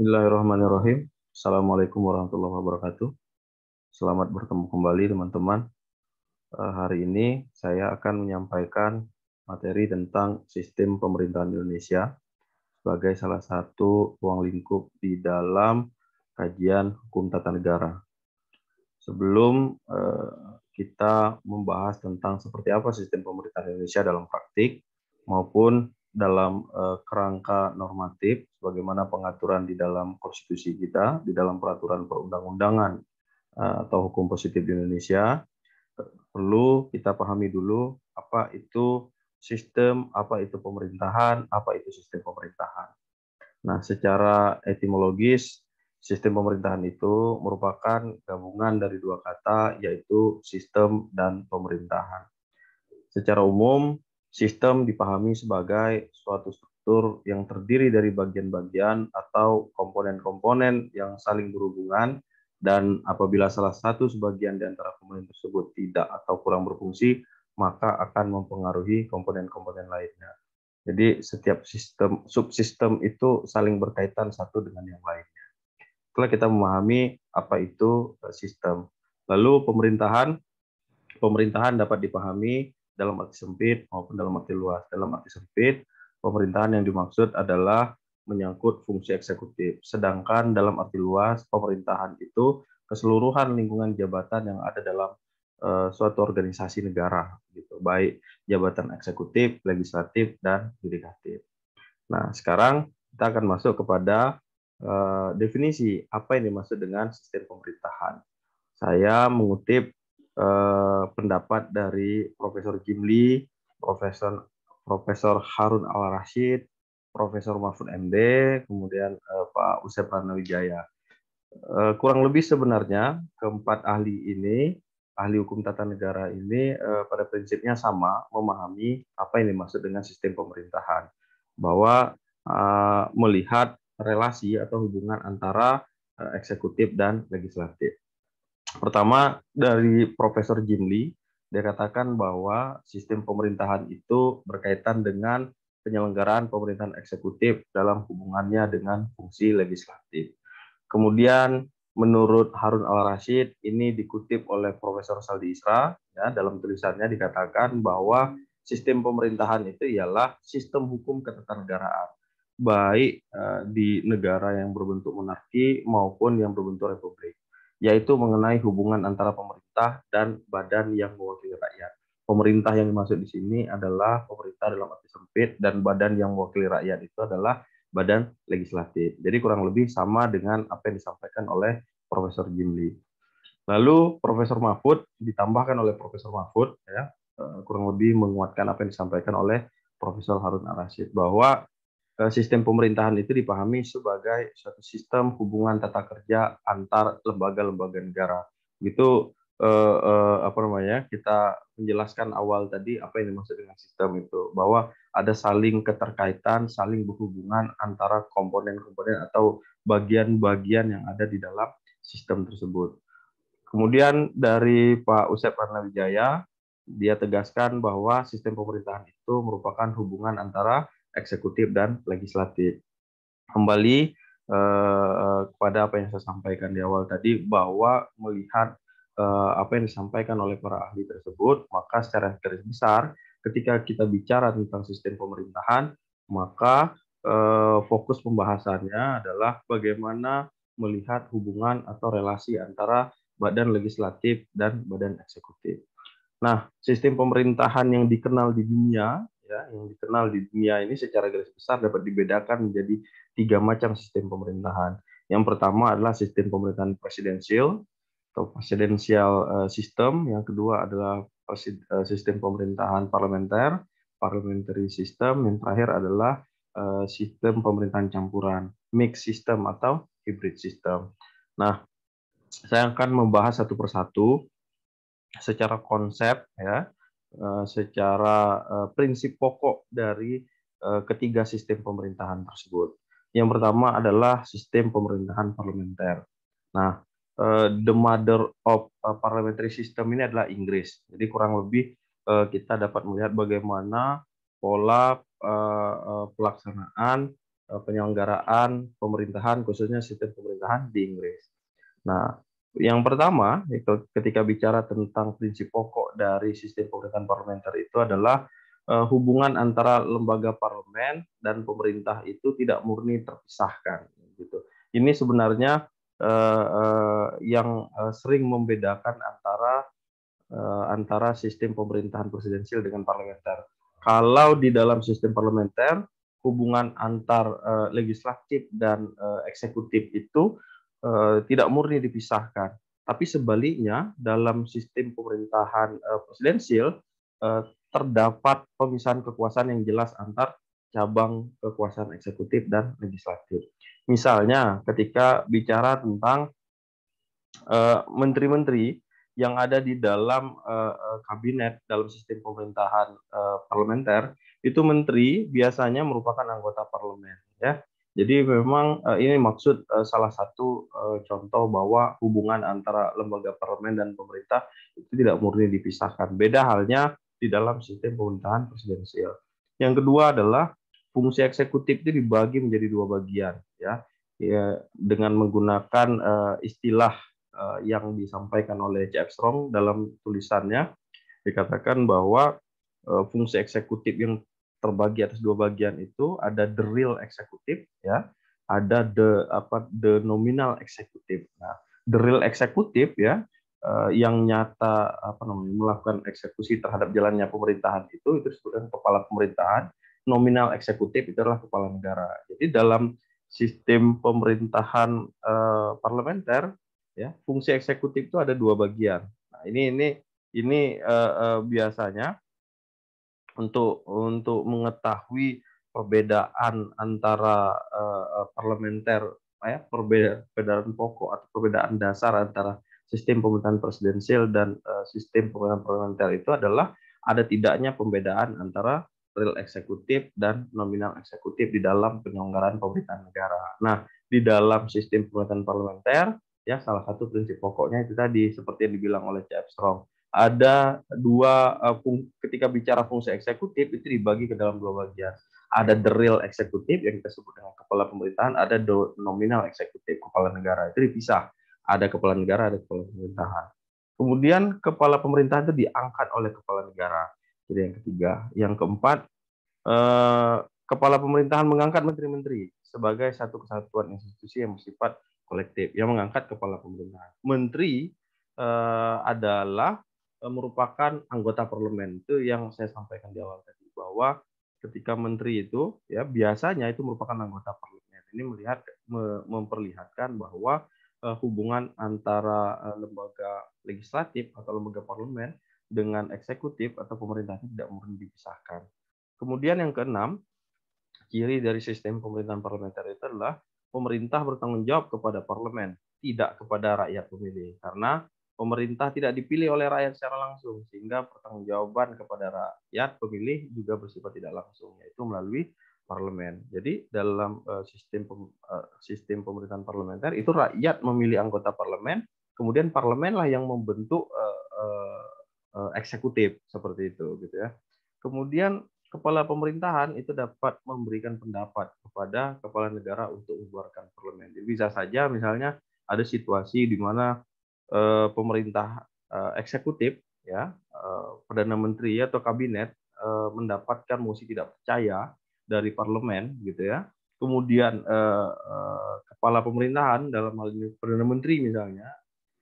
Bismillahirrahmanirrahim. Assalamualaikum warahmatullahi wabarakatuh. Selamat bertemu kembali teman-teman. Eh, hari ini saya akan menyampaikan materi tentang sistem pemerintahan Indonesia sebagai salah satu ruang lingkup di dalam kajian hukum tata negara. Sebelum eh, kita membahas tentang seperti apa sistem pemerintahan Indonesia dalam praktik maupun dalam eh, kerangka normatif, sebagaimana pengaturan di dalam konstitusi kita, di dalam peraturan perundang-undangan eh, atau hukum positif di Indonesia, perlu kita pahami dulu apa itu sistem, apa itu pemerintahan, apa itu sistem pemerintahan. Nah, secara etimologis, sistem pemerintahan itu merupakan gabungan dari dua kata, yaitu sistem dan pemerintahan. Secara umum, sistem dipahami sebagai suatu struktur yang terdiri dari bagian-bagian atau komponen-komponen yang saling berhubungan dan apabila salah satu sebagian di antara komponen tersebut tidak atau kurang berfungsi, maka akan mempengaruhi komponen-komponen lainnya. Jadi setiap sistem subsistem itu saling berkaitan satu dengan yang lainnya. Setelah kita memahami apa itu eh, sistem. Lalu pemerintahan pemerintahan dapat dipahami dalam arti sempit maupun dalam arti luas. Dalam arti sempit pemerintahan yang dimaksud adalah menyangkut fungsi eksekutif. Sedangkan dalam arti luas, pemerintahan itu keseluruhan lingkungan jabatan yang ada dalam uh, suatu organisasi negara, gitu, baik jabatan eksekutif, legislatif, dan yudikatif. Nah, sekarang kita akan masuk kepada uh, definisi apa yang dimaksud dengan sistem pemerintahan. Saya mengutip uh, pendapat dari Profesor Jimli, Profesor Profesor Harun Al-Rashid, Profesor Mahfud MD, kemudian uh, Pak Usep Wijaya. Uh, eh, kurang lebih sebenarnya keempat ahli ini, ahli hukum tata negara ini uh, pada prinsipnya sama memahami apa yang dimaksud dengan sistem pemerintahan, bahwa uh, melihat relasi atau hubungan antara eksekutif dan legislatif. Pertama dari Profesor Jimli dikatakan bahwa sistem pemerintahan itu berkaitan dengan penyelenggaraan pemerintahan eksekutif dalam hubungannya dengan fungsi legislatif. Kemudian menurut Harun Al-Rashid ini dikutip oleh Profesor Saldi Isra ya dalam tulisannya dikatakan bahwa sistem pemerintahan itu ialah sistem hukum ketatanegaraan baik uh, di negara yang berbentuk monarki maupun yang berbentuk republik yaitu mengenai hubungan antara pemerintah dan badan yang mewakili rakyat. Pemerintah yang dimaksud di sini adalah pemerintah dalam arti sempit dan badan yang mewakili rakyat itu adalah badan legislatif. Jadi kurang lebih sama dengan apa yang disampaikan oleh Profesor Jimli. Lalu Profesor Mahfud ditambahkan oleh Profesor Mahfud ya eh, kurang lebih menguatkan apa yang disampaikan oleh Profesor Harun ar bahwa Eh, sistem pemerintahan itu dipahami sebagai suatu sistem hubungan tata kerja antar lembaga-lembaga negara. Itu eh, eh, apa namanya? Kita menjelaskan awal tadi apa yang dimaksud dengan sistem itu bahwa ada saling keterkaitan, saling berhubungan antara komponen-komponen atau bagian-bagian yang ada di dalam sistem tersebut. Kemudian dari Pak Usep Arnawijaya dia tegaskan bahwa sistem pemerintahan itu merupakan hubungan antara eksekutif dan legislatif. Kembali eh, kepada apa yang saya sampaikan di awal tadi bahwa melihat eh, apa yang disampaikan oleh para ahli tersebut, maka secara garis besar ketika kita bicara tentang sistem pemerintahan, maka eh, fokus pembahasannya adalah bagaimana melihat hubungan atau relasi antara badan legislatif dan badan eksekutif. Nah, sistem pemerintahan yang dikenal di dunia ya, yang dikenal di dunia ini secara garis besar dapat dibedakan menjadi tiga macam sistem pemerintahan. Yang pertama adalah sistem pemerintahan presidensial atau presidensial eh, sistem Yang kedua adalah eh, sistem pemerintahan parlementer, parliamentary system. Yang terakhir adalah eh, sistem pemerintahan campuran, mixed system atau hybrid system. Nah, saya akan membahas satu persatu secara konsep ya Eh, secara eh, prinsip pokok dari eh, ketiga sistem pemerintahan tersebut. Yang pertama adalah sistem pemerintahan parlementer. Nah, the mother of parliamentary system ini adalah Inggris. Jadi kurang lebih kita dapat melihat bagaimana pola pelaksanaan penyelenggaraan pemerintahan khususnya sistem pemerintahan di Inggris. Nah, yang pertama, itu ketika bicara tentang prinsip pokok dari sistem pemerintahan parlementer itu adalah eh, hubungan antara lembaga parlemen dan pemerintah itu tidak murni terpisahkan gitu. Ini sebenarnya eh, eh, yang sering membedakan antara antara sistem pemerintahan presidensial dengan parlementer. Kalau di dalam sistem parlementer hubungan antar legislatif dan eksekutif itu Eh, tidak murni dipisahkan. Tapi sebaliknya dalam sistem pemerintahan presidensial eh, presidensil eh, terdapat pemisahan kekuasaan yang jelas antar cabang kekuasaan eksekutif dan legislatif. Misalnya ketika bicara tentang menteri-menteri yang ada di dalam kabinet dalam sistem pemerintahan parlementer itu menteri biasanya merupakan anggota parlemen ya jadi memang eh, ini maksud eh, salah satu eh, contoh bahwa hubungan antara lembaga parlemen dan pemerintah itu tidak murni dipisahkan. Beda halnya di dalam sistem pemerintahan presidensial. Yang kedua adalah fungsi eksekutif itu dibagi menjadi dua bagian, ya, ya dengan menggunakan istilah yang disampaikan oleh C.F. Strong dalam tulisannya dikatakan bahwa fungsi eksekutif yang terbagi atas dua bagian itu ada the real executive ya ada the apa the nominal executive nah the real executive ya eh, yang nyata apa namanya melakukan eksekusi terhadap jalannya pemerintahan itu itu disebutkan kepala pemerintahan nominal eksekutif itu adalah kepala negara jadi dalam sistem pemerintahan eh, parlementer ya fungsi eksekutif itu ada dua bagian nah ini ini ini eh, eh biasanya untuk untuk mengetahui perbedaan antara uh, parlementer ya perbedaan, perbedaan pokok atau perbedaan dasar antara sistem pemerintahan presidensial dan uh, sistem pemerintahan parlementer itu adalah ada tidaknya pembedaan antara real eksekutif dan nominal eksekutif di dalam penyelenggaraan pemerintahan negara. Nah, di dalam sistem pemerintahan parlementer ya salah satu prinsip pokoknya itu tadi seperti yang dibilang oleh C.F. Strong ada dua eh, ketika bicara fungsi eksekutif itu dibagi ke dalam dua bagian. Ada the real eksekutif yang kita sebut dengan kepala pemerintahan, ada the nominal eksekutif kepala negara itu dipisah. Ada kepala negara, ada kepala pemerintahan. Kemudian kepala pemerintahan itu diangkat oleh kepala negara. Jadi yang ketiga, yang keempat eh, kepala pemerintahan mengangkat menteri-menteri sebagai satu kesatuan institusi yang bersifat kolektif yang mengangkat kepala pemerintahan. Menteri eh, adalah E, merupakan anggota parlemen. Itu yang saya sampaikan di awal tadi bahwa ketika menteri itu ya biasanya itu merupakan anggota parlemen. Ini melihat memperlihatkan bahwa e, hubungan antara e, lembaga legislatif atau lembaga parlemen dengan eksekutif atau pemerintah tidak murni dipisahkan. Kemudian yang keenam, ciri dari sistem pemerintahan parlementer itu adalah pemerintah bertanggung jawab kepada parlemen, tidak kepada rakyat pemilih. Karena pemerintah tidak dipilih oleh rakyat secara langsung sehingga pertanggungjawaban kepada rakyat pemilih juga bersifat tidak langsung yaitu melalui parlemen. Jadi dalam eh, sistem eh, sistem pemerintahan parlementer itu rakyat memilih anggota parlemen, kemudian parlemenlah yang membentuk eh, eksekutif seperti itu gitu ya. Kemudian kepala pemerintahan itu dapat memberikan pendapat kepada kepala negara untuk mengeluarkan parlemen. Jadi bisa saja misalnya ada situasi di mana eh, pemerintah eh, eksekutif ya eh, perdana menteri atau kabinet eh, mendapatkan mosi tidak percaya dari parlemen gitu ya kemudian eh, eh, kepala pemerintahan dalam hal ini perdana menteri misalnya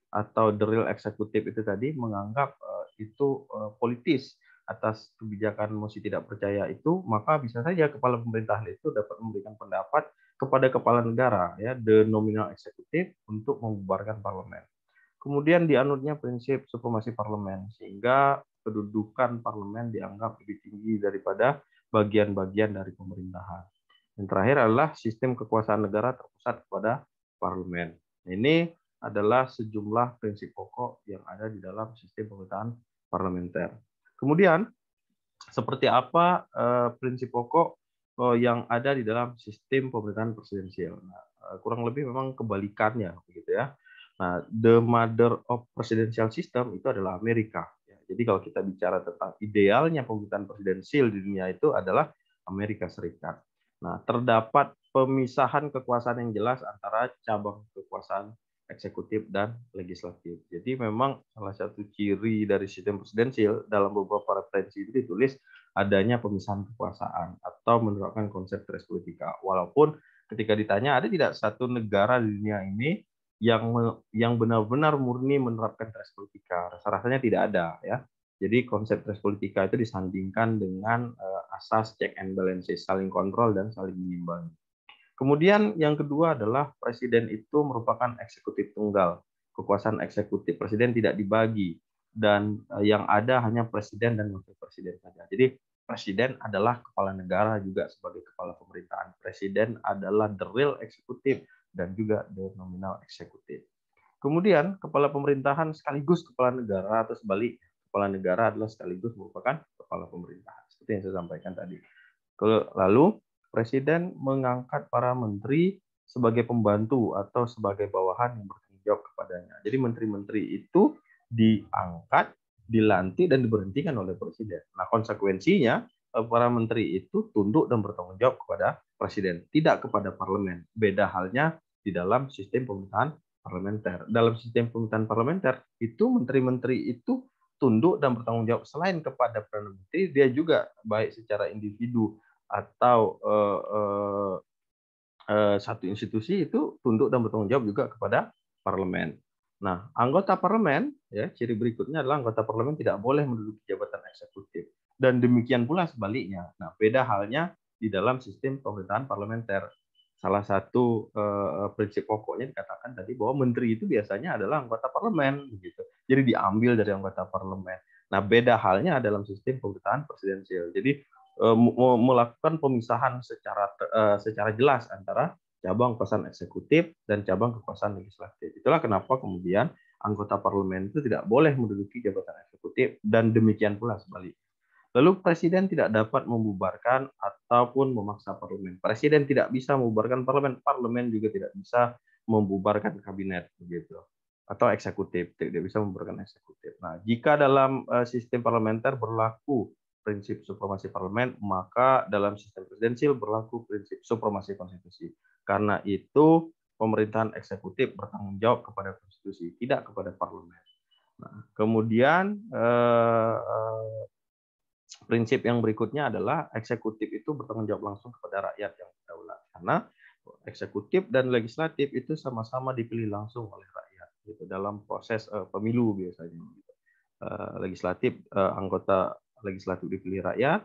atau deril eksekutif itu tadi menganggap eh, itu eh, politis atas kebijakan mosi tidak percaya itu maka bisa saja kepala pemerintahan itu dapat memberikan pendapat kepada kepala negara ya the nominal eksekutif untuk membubarkan parlemen Kemudian dianutnya prinsip supremasi parlemen, sehingga kedudukan parlemen dianggap lebih tinggi daripada bagian-bagian dari pemerintahan. Yang terakhir adalah sistem kekuasaan negara terpusat kepada parlemen. Nah, ini adalah sejumlah prinsip pokok yang ada di dalam sistem pemerintahan parlementer. Kemudian, seperti apa eh, prinsip pokok eh, yang ada di dalam sistem pemerintahan presidensial? Nah, eh, kurang lebih memang kebalikannya, begitu ya Nah, the mother of presidential system itu adalah Amerika. Ya, jadi kalau kita bicara tentang idealnya pemerintahan presidensil di dunia itu adalah Amerika Serikat. Nah, terdapat pemisahan kekuasaan yang jelas antara cabang kekuasaan eksekutif dan legislatif. Jadi memang salah satu ciri dari sistem presidensil dalam beberapa referensi itu ditulis adanya pemisahan kekuasaan atau menerapkan konsep tres politika. Walaupun ketika ditanya ada tidak satu negara di dunia ini yang yang benar-benar murni menerapkan tres politika. Rasa-rasanya tidak ada ya. Jadi konsep tres politika itu disandingkan dengan uh, asas check and balances, saling kontrol dan saling mengimbangi. Kemudian yang kedua adalah presiden itu merupakan eksekutif tunggal. Kekuasaan eksekutif presiden tidak dibagi dan uh, yang ada hanya presiden dan wakil presiden saja. Jadi presiden adalah kepala negara juga sebagai kepala pemerintahan. Presiden adalah the real eksekutif dan juga the nominal eksekutif. Kemudian kepala pemerintahan sekaligus kepala negara atau sebaliknya. Kepala negara adalah sekaligus merupakan kepala pemerintahan seperti yang saya sampaikan tadi. Lalu presiden mengangkat para menteri sebagai pembantu atau sebagai bawahan yang bertanggung jawab kepadanya. Jadi menteri-menteri itu diangkat, dilantik dan diberhentikan oleh presiden. Nah, konsekuensinya eh, para menteri itu tunduk dan bertanggung jawab kepada presiden, tidak kepada parlemen. Beda halnya di dalam sistem pemerintahan parlementer. Dalam sistem pemerintahan parlementer itu menteri-menteri itu tunduk dan bertanggung jawab selain kepada perdana menteri, dia juga baik secara individu atau uh, uh, uh, satu institusi itu tunduk dan bertanggung jawab juga kepada parlemen. Nah, anggota parlemen ya ciri berikutnya adalah anggota parlemen tidak boleh menduduki jabatan eksekutif dan demikian pula sebaliknya. Nah, beda halnya di dalam sistem pemerintahan parlementer salah satu uh, prinsip pokoknya dikatakan tadi bahwa menteri itu biasanya adalah anggota parlemen gitu. Jadi diambil dari anggota parlemen. Nah, beda halnya dalam sistem pemerintahan presidensial. Jadi uh, melakukan pemisahan secara uh, secara jelas antara cabang kekuasaan eksekutif dan cabang kekuasaan legislatif. Itulah kenapa kemudian anggota parlemen itu tidak boleh menduduki jabatan eksekutif dan demikian pula sebaliknya. Lalu presiden tidak dapat membubarkan ataupun memaksa parlemen. Presiden tidak bisa membubarkan parlemen, parlemen juga tidak bisa membubarkan kabinet begitu atau eksekutif tidak bisa membubarkan eksekutif. Nah, jika dalam eh, sistem parlementer berlaku prinsip supremasi parlemen, maka dalam sistem presidensial berlaku prinsip supremasi konstitusi. Karena itu pemerintahan eksekutif bertanggung jawab kepada konstitusi, tidak kepada parlemen. Nah, kemudian eh, eh, prinsip yang berikutnya adalah eksekutif itu bertanggung jawab langsung kepada rakyat yang berdaulat karena eksekutif dan legislatif itu sama-sama dipilih langsung oleh rakyat gitu dalam proses uh, pemilu biasanya gitu. uh, legislatif uh, anggota legislatif dipilih rakyat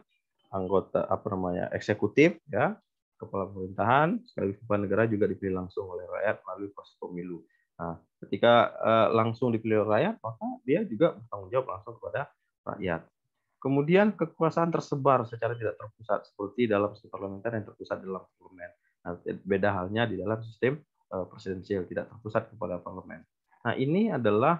anggota apa namanya eksekutif ya kepala pemerintahan sekaligus kepala negara juga dipilih langsung oleh rakyat melalui proses pemilu nah ketika uh, langsung dipilih oleh rakyat maka dia juga bertanggung jawab langsung kepada rakyat Kemudian kekuasaan tersebar secara tidak terpusat seperti dalam sistem parlementer yang terpusat di dalam parlemen. Nah, eh, beda halnya di dalam sistem uh, presidensial tidak terpusat kepada parlemen. Nah, ini adalah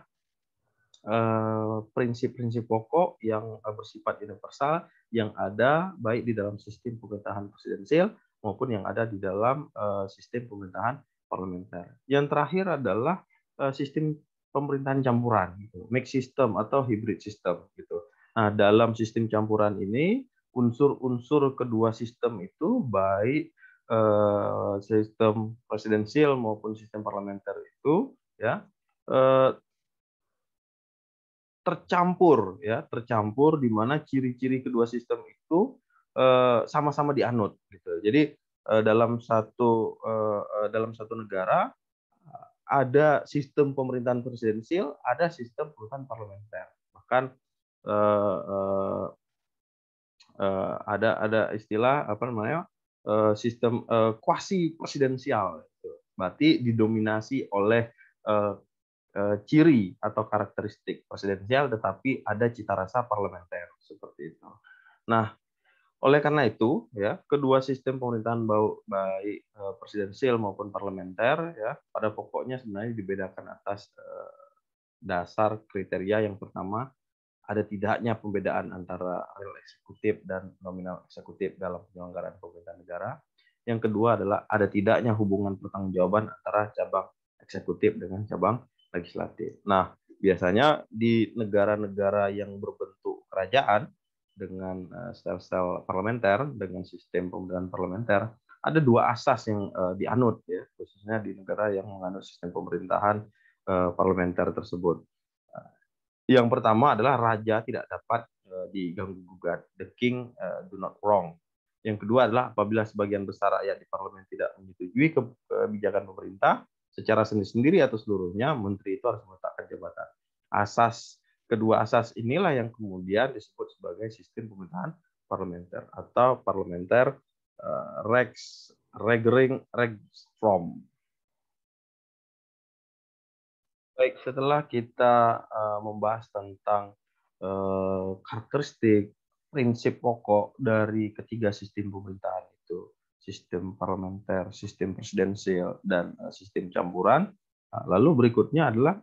eh, prinsip-prinsip uh, pokok yang bersifat universal yang ada baik di dalam sistem pemerintahan presidensial maupun yang ada di dalam uh, sistem pemerintahan parlementer. Yang terakhir adalah sistem pemerintahan campuran, gitu, mixed system atau hybrid system, gitu. Nah, dalam sistem campuran ini, unsur-unsur kedua sistem itu baik eh, sistem presidensial maupun sistem parlementer itu ya eh, tercampur ya tercampur di mana ciri-ciri kedua sistem itu eh, sama-sama eh, dianut gitu. Jadi eh, dalam satu eh, dalam satu negara ada sistem pemerintahan presidensial, ada sistem pemerintahan parlementer. Bahkan uh, ada ada istilah apa namanya uh, sistem uh, kuasi presidensial berarti didominasi oleh uh, uh, ciri atau karakteristik presidensial tetapi ada cita rasa parlementer seperti itu nah oleh karena itu ya kedua sistem pemerintahan baik presidensial maupun parlementer ya pada pokoknya sebenarnya dibedakan atas dasar kriteria yang pertama ada tidaknya pembedaan antara real eksekutif dan nominal eksekutif dalam penyelenggaraan pemerintahan negara. Yang kedua adalah ada tidaknya hubungan pertanggungjawaban antara cabang eksekutif dengan cabang legislatif. Nah, biasanya di negara-negara yang berbentuk kerajaan dengan eh, sel-sel parlementer, dengan sistem pemerintahan parlementer, ada dua asas yang eh, dianut ya, khususnya di negara yang menganut sistem pemerintahan eh, parlementer tersebut yang pertama adalah raja tidak dapat uh, diganggu gugat. The king uh, do not wrong. Yang kedua adalah apabila sebagian besar rakyat di parlemen tidak menyetujui kebijakan pemerintah secara sendiri-sendiri atau seluruhnya, menteri itu harus meletakkan jabatan. Asas kedua asas inilah yang kemudian disebut sebagai sistem pemerintahan parlementer atau parlementer uh, rex regering from. Baik, setelah kita uh, membahas tentang uh, karakteristik prinsip pokok dari ketiga sistem pemerintahan itu, sistem parlementer, sistem presidensial, dan uh, sistem campuran. Nah, lalu berikutnya adalah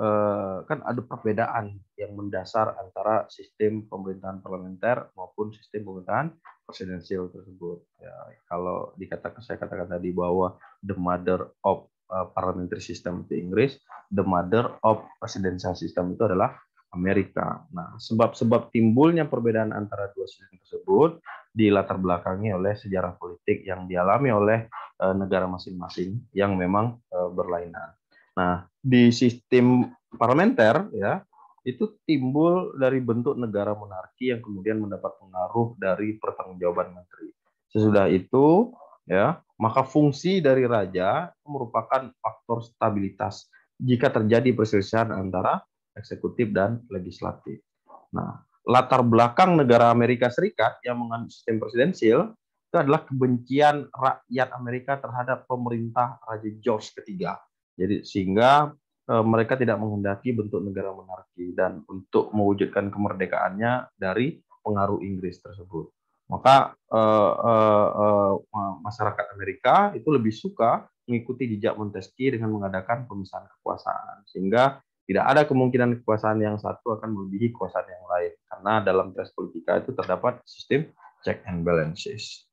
uh, kan ada perbedaan yang mendasar antara sistem pemerintahan parlementer maupun sistem pemerintahan presidensial tersebut. Ya, kalau dikatakan saya katakan tadi bahwa the mother of Eh, parliamentary system di Inggris, the mother of presidential system itu adalah Amerika. Nah, sebab-sebab timbulnya perbedaan antara dua sistem tersebut di latar belakangi oleh sejarah politik yang dialami oleh eh, negara masing-masing yang memang eh, berlainan. Nah, di sistem parlementer ya, itu timbul dari bentuk negara monarki yang kemudian mendapat pengaruh dari pertanggungjawaban menteri. Sesudah itu ya, maka fungsi dari raja merupakan faktor stabilitas jika terjadi perselisihan antara eksekutif dan legislatif. Nah, latar belakang negara Amerika Serikat yang menganut sistem presidensil itu adalah kebencian rakyat Amerika terhadap pemerintah Raja George ketiga. Jadi sehingga e, mereka tidak menghendaki bentuk negara monarki dan untuk mewujudkan kemerdekaannya dari pengaruh Inggris tersebut. Maka uh, uh, uh, masyarakat Amerika itu lebih suka mengikuti jejak Montesquieu dengan mengadakan pemisahan kekuasaan, sehingga tidak ada kemungkinan kekuasaan yang satu akan melebihi kekuasaan yang lain, karena dalam tes politika itu terdapat sistem check and balances.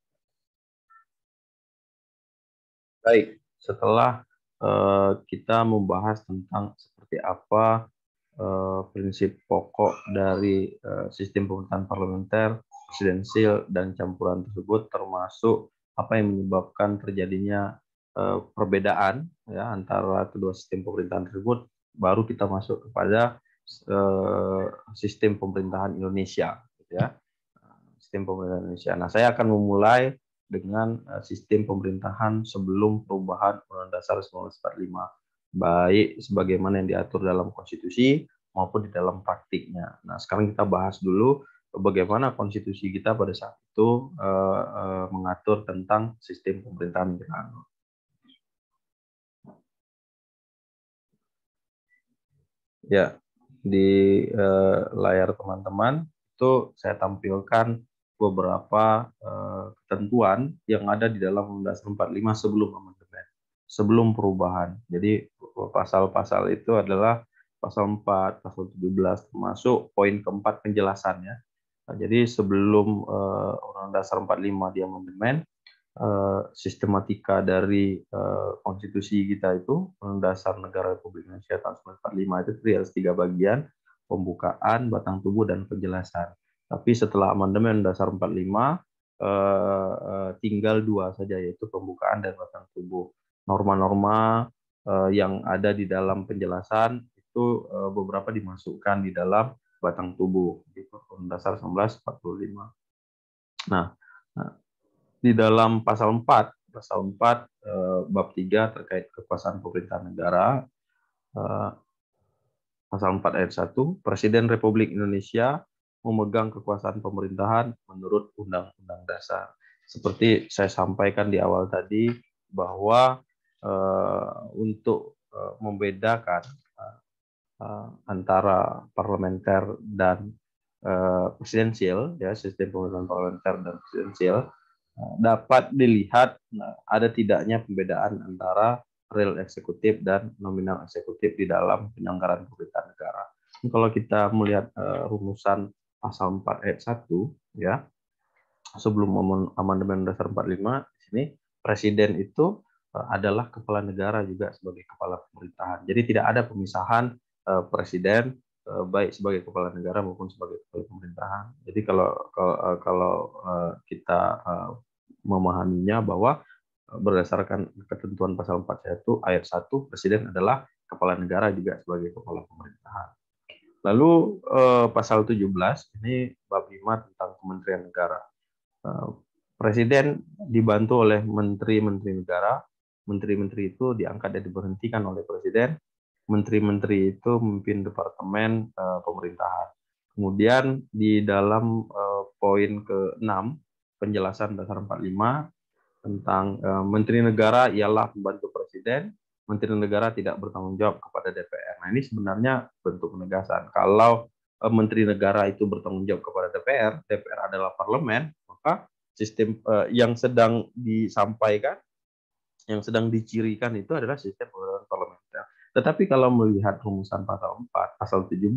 Baik, setelah uh, kita membahas tentang seperti apa uh, prinsip pokok dari uh, sistem pemerintahan parlementer, presidensil dan campuran tersebut termasuk apa yang menyebabkan terjadinya eh, perbedaan ya antara kedua sistem pemerintahan tersebut baru kita masuk kepada eh, sistem pemerintahan Indonesia gitu ya sistem pemerintahan Indonesia. Nah, saya akan memulai dengan eh, sistem pemerintahan sebelum perubahan Undang-Undang Dasar 1945 baik sebagaimana yang diatur dalam konstitusi maupun di dalam praktiknya. Nah, sekarang kita bahas dulu bagaimana konstitusi kita pada saat itu uh, uh, mengatur tentang sistem pemerintahan Minang. Ya, di uh, layar teman-teman itu saya tampilkan beberapa uh, ketentuan yang ada di dalam Undang-Undang 45 sebelum amandemen, sebelum perubahan. Jadi pasal-pasal itu adalah pasal 4, pasal 17 termasuk poin keempat penjelasannya Nah, jadi sebelum uh, Undang-Undang Dasar 45 di amandemen, uh, sistematika dari uh, konstitusi kita itu Undang-Undang Dasar Negara Republik Indonesia tahun 1945 itu terdiri dari tiga bagian, pembukaan, batang tubuh, dan penjelasan. Tapi setelah amandemen Dasar 45 uh, uh, tinggal dua saja yaitu pembukaan dan batang tubuh. Norma-norma uh, yang ada di dalam penjelasan itu uh, beberapa dimasukkan di dalam batang tubuh di peraturan dasar 1945. Nah, nah, di dalam pasal 4, pasal 4 eh, bab 3 terkait kekuasaan pemerintah negara eh, pasal 4 ayat 1, Presiden Republik Indonesia memegang kekuasaan pemerintahan menurut undang-undang dasar. Seperti saya sampaikan di awal tadi bahwa eh, untuk eh, membedakan Eh, antara parlementer dan eh, presidensial ya sistem pemerintahan parlementer dan presidensial eh, dapat dilihat nah, ada tidaknya pembedaan antara real eksekutif dan nominal eksekutif di dalam penyelenggaraan pemerintahan negara. Kalau kita melihat uh, rumusan pasal 4 ayat 1 ya sebelum amandemen dasar 45 di presiden itu adalah kepala negara juga sebagai kepala pemerintahan. Jadi tidak ada pemisahan uh, presiden uh, baik sebagai kepala negara maupun sebagai kepala pemerintahan. Jadi kalau kalau, uh, kalau uh, kita uh, memahaminya bahwa berdasarkan ketentuan pasal 41 ayat 1 presiden adalah kepala negara juga sebagai kepala pemerintahan. Lalu uh, pasal 17 ini bab 5 tentang kementerian negara. Uh, presiden dibantu oleh menteri-menteri negara. Menteri-menteri itu diangkat dan diberhentikan oleh presiden menteri-menteri itu memimpin departemen uh, pemerintahan. Kemudian di dalam uh, poin ke-6 penjelasan dasar 45 tentang uh, menteri negara ialah pembantu presiden, menteri negara tidak bertanggung jawab kepada DPR. Nah, ini sebenarnya bentuk penegasan. Kalau uh, menteri negara itu bertanggung jawab kepada DPR, DPR adalah parlemen, maka sistem uh, yang sedang disampaikan yang sedang dicirikan itu adalah sistem tetapi kalau melihat rumusan pasal 4, pasal 17,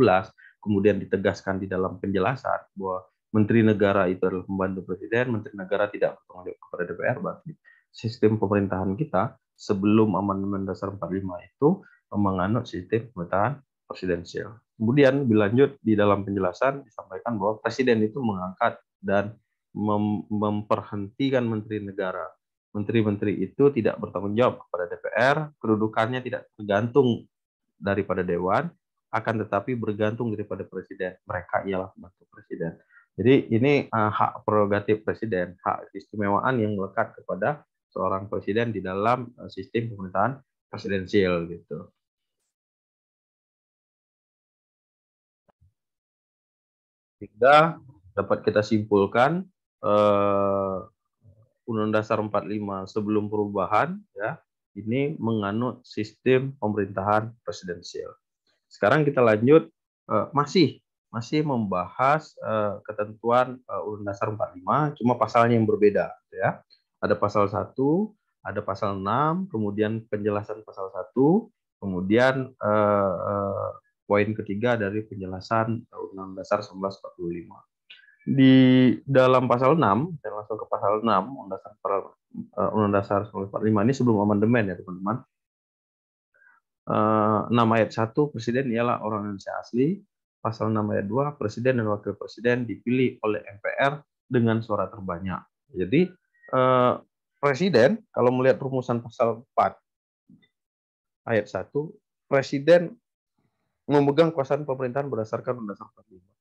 kemudian ditegaskan di dalam penjelasan bahwa menteri negara itu adalah pembantu presiden, menteri negara tidak bertanggung jawab kepada DPR, berarti sistem pemerintahan kita sebelum amandemen dasar 45 itu menganut sistem pemerintahan presidensial. Kemudian dilanjut di dalam penjelasan disampaikan bahwa presiden itu mengangkat dan memperhentikan menteri negara menteri-menteri itu tidak bertanggung jawab kepada DPR, kedudukannya tidak tergantung daripada dewan, akan tetapi bergantung daripada presiden. Mereka ialah pembantu presiden. Jadi ini eh, hak prerogatif presiden, hak istimewaan yang melekat kepada seorang presiden di dalam eh, sistem pemerintahan presidensial gitu. Sehingga dapat kita simpulkan eh, Undang-Undang Dasar 45 sebelum perubahan ya ini menganut sistem pemerintahan presidensial. Sekarang kita lanjut uh, masih masih membahas uh, ketentuan eh, Undang-Undang Dasar 45 cuma pasalnya yang berbeda gitu ya. Ada pasal 1, ada pasal 6, kemudian penjelasan pasal 1, kemudian eh, eh, poin ketiga dari penjelasan Undang-Undang Dasar 1945 di dalam pasal 6 dan langsung ke pasal 6 Undang-Undang Dasar undang Dasar 45 eh, ini sebelum amandemen ya teman-teman. Uh, eh, 6 ayat 1 presiden ialah orang Indonesia asli. Pasal 6 ayat 2 presiden dan wakil presiden dipilih oleh MPR dengan suara terbanyak. Jadi uh, presiden kalau melihat rumusan pasal 4 ayat 1 presiden memegang kekuasaan pemerintahan berdasarkan Undang-Undang 45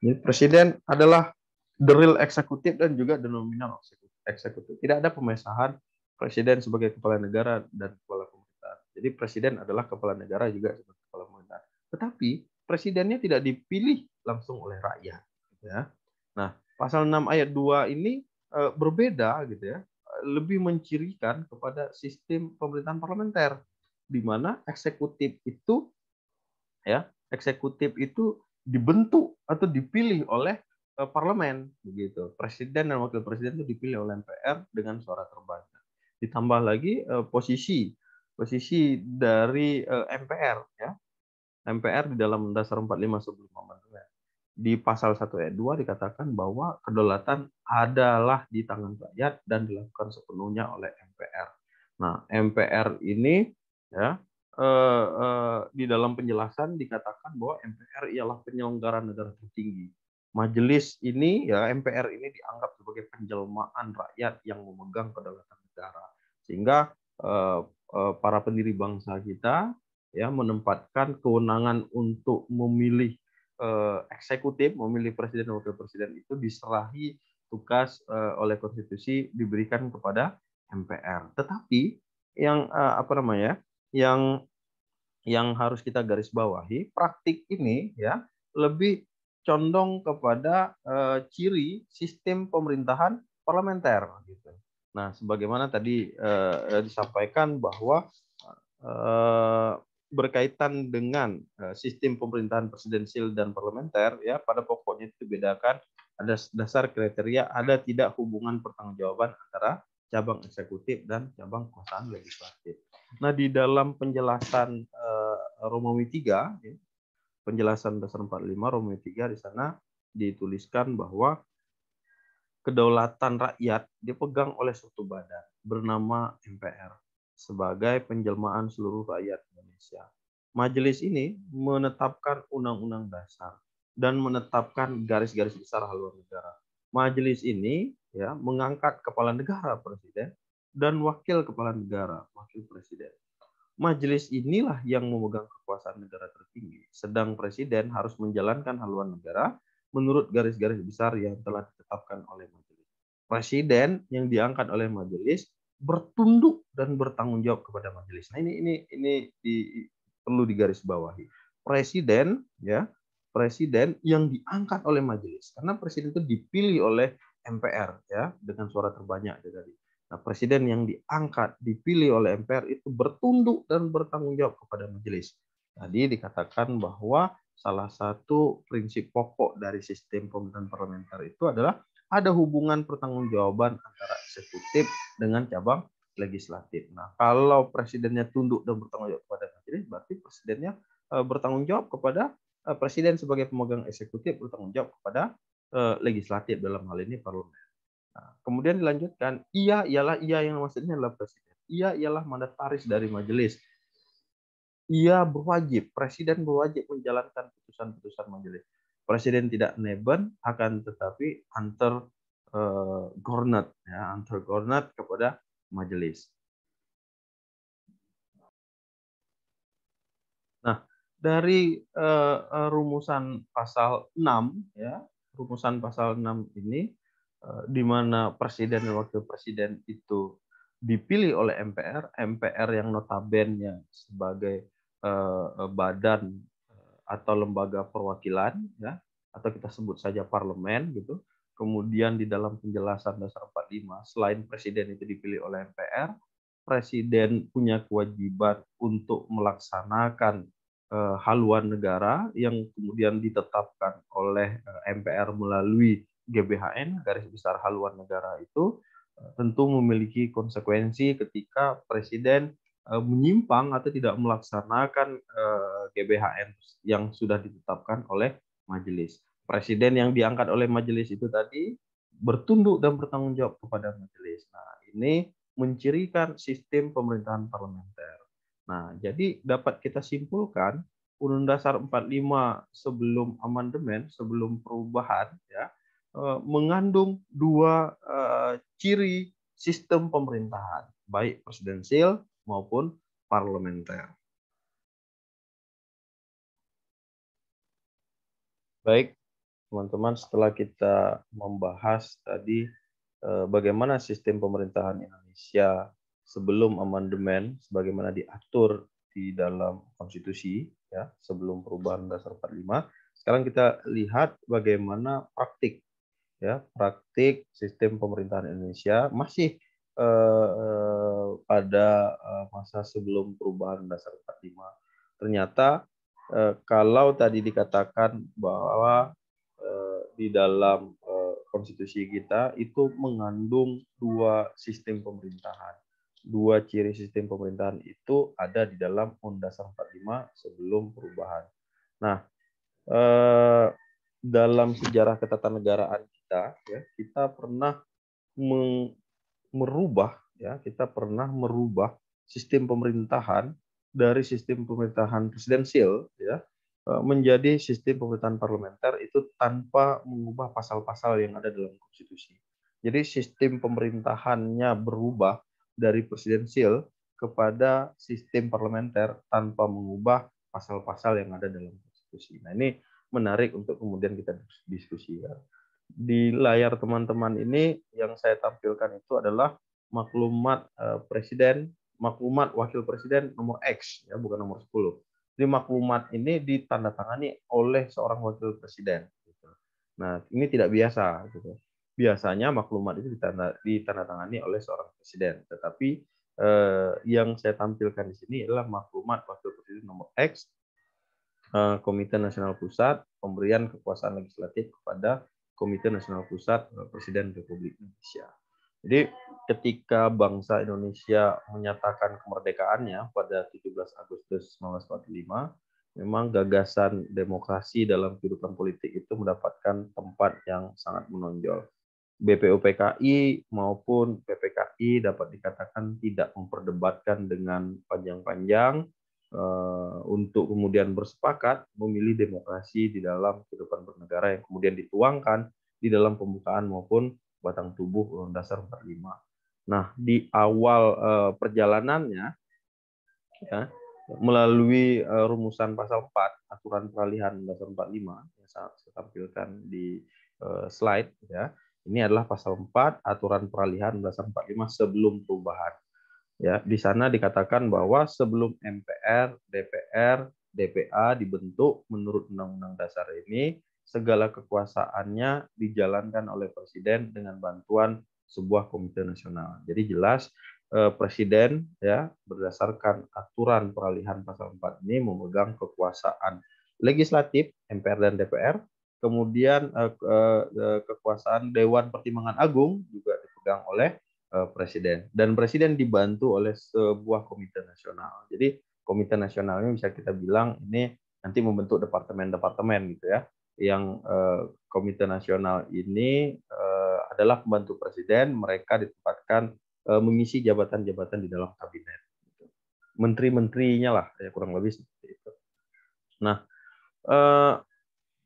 jadi presiden adalah the real eksekutif dan juga the nominal eksekutif. Tidak ada pemisahan presiden sebagai kepala negara dan kepala pemerintah. Jadi presiden adalah kepala negara juga sebagai kepala pemerintah. Tetapi presidennya tidak dipilih langsung oleh rakyat. Gitu ya. Nah, pasal 6 ayat 2 ini e, berbeda gitu ya. Lebih mencirikan kepada sistem pemerintahan parlementer di mana eksekutif itu ya, eksekutif itu dibentuk atau dipilih oleh eh, parlemen begitu presiden dan wakil presiden itu dipilih oleh MPR dengan suara terbanyak ditambah lagi eh, posisi posisi dari eh, MPR ya MPR di dalam dasar 45 sebelum amandemen di pasal 1 ayat 2 dikatakan bahwa kedaulatan adalah di tangan rakyat dan dilakukan sepenuhnya oleh MPR. Nah, MPR ini ya eh, eh, di dalam penjelasan dikatakan bahwa MPR ialah penyelenggara negara tertinggi. Majelis ini ya MPR ini dianggap sebagai penjelmaan rakyat yang memegang kedaulatan negara. Sehingga eh, eh, para pendiri bangsa kita ya menempatkan kewenangan untuk memilih eh, eksekutif, memilih presiden dan wakil presiden itu diserahi tugas eh, oleh konstitusi diberikan kepada MPR. Tetapi yang eh, apa namanya? yang yang harus kita garis bawahi, praktik ini ya lebih condong kepada uh, ciri sistem pemerintahan parlementer gitu. Nah, sebagaimana tadi uh, disampaikan bahwa uh, berkaitan dengan sistem pemerintahan presidensil dan parlementer ya pada pokoknya itu bedakan ada dasar kriteria ada tidak hubungan pertanggungjawaban antara cabang eksekutif dan cabang kekuasaan legislatif. Nah, di dalam penjelasan uh, eh, Romawi 3, ya, penjelasan dasar 45 Romawi 3 di sana dituliskan bahwa kedaulatan rakyat dipegang oleh suatu badan bernama MPR sebagai penjelmaan seluruh rakyat Indonesia. Majelis ini menetapkan undang-undang dasar dan menetapkan garis-garis besar haluan negara. Majelis ini ya mengangkat kepala negara presiden dan wakil kepala negara, wakil presiden. Majelis inilah yang memegang kekuasaan negara tertinggi, sedang presiden harus menjalankan haluan negara menurut garis-garis besar yang telah ditetapkan oleh majelis. Presiden yang diangkat oleh majelis bertunduk dan bertanggung jawab kepada majelis. Nah ini ini ini di, perlu digarisbawahi. Presiden ya presiden yang diangkat oleh majelis karena presiden itu dipilih oleh MPR ya dengan suara terbanyak dari Nah, presiden yang diangkat, dipilih oleh MPR itu bertunduk dan bertanggung jawab kepada majelis. Tadi dikatakan bahwa salah satu prinsip pokok dari sistem pemerintahan parlementer itu adalah ada hubungan pertanggungjawaban antara eksekutif dengan cabang legislatif. Nah, kalau presidennya tunduk dan bertanggung jawab kepada majelis, berarti presidennya eh, bertanggung jawab kepada eh, presiden sebagai pemegang eksekutif bertanggung jawab kepada eh, legislatif dalam hal ini parlemen. Nah, kemudian dilanjutkan, ia ialah ia yang maksudnya adalah presiden. Ia ialah mandataris dari majelis. Ia berwajib, presiden berwajib menjalankan putusan-putusan majelis. Presiden tidak neben, akan tetapi antar uh, eh, gornat, ya, antar gornet kepada majelis. Nah, dari uh, rumusan pasal 6 ya, rumusan pasal 6 ini Eh, di mana presiden dan wakil presiden itu dipilih oleh MPR, MPR yang notabene sebagai eh, badan eh, atau lembaga perwakilan ya atau kita sebut saja parlemen gitu. Kemudian di dalam penjelasan dasar 45 selain presiden itu dipilih oleh MPR, presiden punya kewajiban untuk melaksanakan haluan negara yang kemudian ditetapkan oleh MPR melalui GBHN garis besar haluan negara itu eh, tentu memiliki konsekuensi ketika presiden eh, menyimpang atau tidak melaksanakan eh, GBHN yang sudah ditetapkan oleh majelis. Presiden yang diangkat oleh majelis itu tadi bertunduk dan bertanggung jawab kepada majelis. Nah, ini mencirikan sistem pemerintahan parlementer. Nah, jadi dapat kita simpulkan Undang Dasar 45 sebelum amandemen, sebelum perubahan Eh, mengandung dua eh, ciri sistem pemerintahan, baik presidensial maupun parlementer. Baik, teman-teman, setelah kita membahas tadi eh, bagaimana sistem pemerintahan Indonesia sebelum amandemen sebagaimana diatur di dalam konstitusi ya sebelum perubahan dasar 45 sekarang kita lihat bagaimana praktik ya praktik sistem pemerintahan Indonesia masih eh, pada eh, eh, masa sebelum perubahan dasar 45 ternyata eh, kalau tadi dikatakan bahwa eh, di dalam eh, konstitusi kita itu mengandung dua sistem pemerintahan dua ciri sistem pemerintahan itu ada di dalam Undang-Undang 45 sebelum perubahan. Nah, eh, dalam sejarah ketatanegaraan kita ya kita pernah merubah ya kita pernah merubah sistem pemerintahan dari sistem pemerintahan presidensial, ya e, menjadi sistem pemerintahan parlementer itu tanpa mengubah pasal-pasal yang ada dalam konstitusi. Jadi sistem pemerintahannya berubah dari presidensial kepada sistem parlementer tanpa mengubah pasal-pasal yang ada dalam konstitusi. Nah ini menarik untuk kemudian kita diskusikan. Ya. Di layar teman-teman ini yang saya tampilkan itu adalah maklumat eh, presiden, maklumat wakil presiden nomor X ya bukan nomor 10. Jadi maklumat ini ditandatangani oleh seorang wakil presiden. Gitu. Nah, ini tidak biasa. Gitu. Biasanya maklumat itu ditandatangani oleh seorang presiden. Tetapi eh, yang saya tampilkan di sini adalah maklumat wakil presiden nomor X Eh, Komite Nasional Pusat pemberian kekuasaan legislatif kepada Komite Nasional Pusat eh, Presiden Republik Indonesia. Jadi ketika bangsa Indonesia menyatakan kemerdekaannya pada 17 Agustus 1945, memang gagasan demokrasi dalam kehidupan politik itu mendapatkan tempat yang sangat menonjol. BPUPKI maupun PPKI dapat dikatakan tidak memperdebatkan dengan panjang-panjang Eh, untuk kemudian bersepakat memilih demokrasi di dalam kehidupan bernegara yang kemudian dituangkan di dalam pembukaan maupun batang tubuh Undang Dasar 45. Nah, di awal eh, perjalanannya ya melalui eh, rumusan pasal 4 aturan peralihan Undang Dasar 45 yang saya tampilkan di slide ya. Ini adalah pasal 4 aturan peralihan Undang Dasar 45 sebelum perubahan. Ya, di sana dikatakan bahwa sebelum MPR, DPR, DPA dibentuk menurut Undang-Undang Dasar ini, segala kekuasaannya dijalankan oleh presiden dengan bantuan sebuah komite nasional. Jadi jelas eh, presiden ya berdasarkan aturan peralihan pasal 4 ini memegang kekuasaan legislatif MPR dan DPR, kemudian eh, eh, eh, kekuasaan Dewan Pertimbangan Agung juga dipegang oleh Eh, presiden dan presiden dibantu oleh sebuah komite nasional. Jadi komite nasionalnya bisa kita bilang ini nanti membentuk departemen-departemen gitu ya. Yang uh, komite nasional ini uh, adalah pembantu presiden, mereka ditempatkan uh, mengisi jabatan-jabatan di dalam kabinet. Menteri-menterinya lah ya kurang lebih seperti itu. Nah,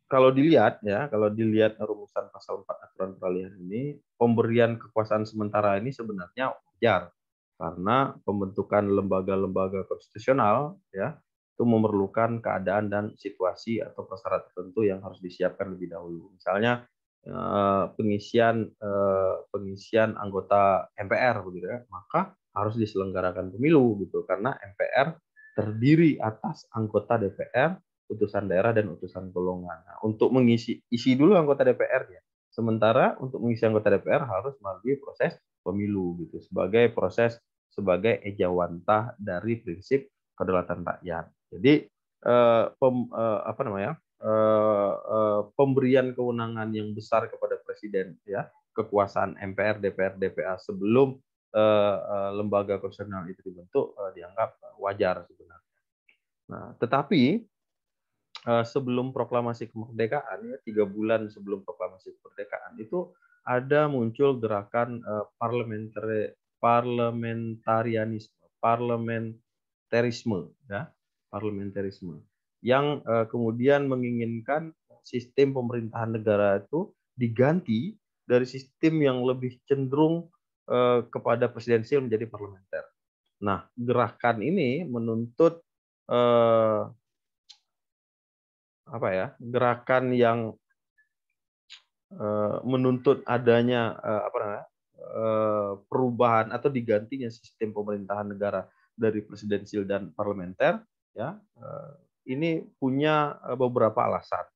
kalau dilihat ya, kalau dilihat rumusan pasal 4 aturan peralihan ini pemberian kekuasaan sementara ini sebenarnya wajar karena pembentukan lembaga-lembaga konstitusional ya itu memerlukan keadaan dan situasi atau persyarat tertentu yang harus disiapkan lebih dahulu. Misalnya eh, pengisian eh, pengisian anggota MPR begitu ya, maka harus diselenggarakan pemilu gitu karena MPR terdiri atas anggota DPR, utusan daerah dan utusan golongan. Nah, untuk mengisi isi dulu anggota DPR-nya. Sementara untuk mengisi anggota DPR harus melalui proses pemilu gitu sebagai proses sebagai ejawantah dari prinsip kedaulatan rakyat. Jadi eh, pem, eh, apa namanya eh, eh, pemberian kewenangan yang besar kepada presiden ya kekuasaan MPR, DPR, DPA sebelum eh, eh, lembaga konstitusional itu dibentuk eh, dianggap wajar sebenarnya. Nah, tetapi Eh, sebelum proklamasi kemerdekaan ya tiga bulan sebelum proklamasi kemerdekaan itu ada muncul gerakan uh, eh, parlementer parlementarianisme parlementarisme ya parlementarisme yang uh, kemudian menginginkan sistem pemerintahan negara itu diganti dari sistem yang lebih cenderung uh, kepada presidensial menjadi parlementer. Nah, gerakan ini menuntut uh, apa ya gerakan yang eh, menuntut adanya eh, apa namanya eh, perubahan atau digantinya sistem pemerintahan negara dari presidensil dan parlementer ya ini punya beberapa alasan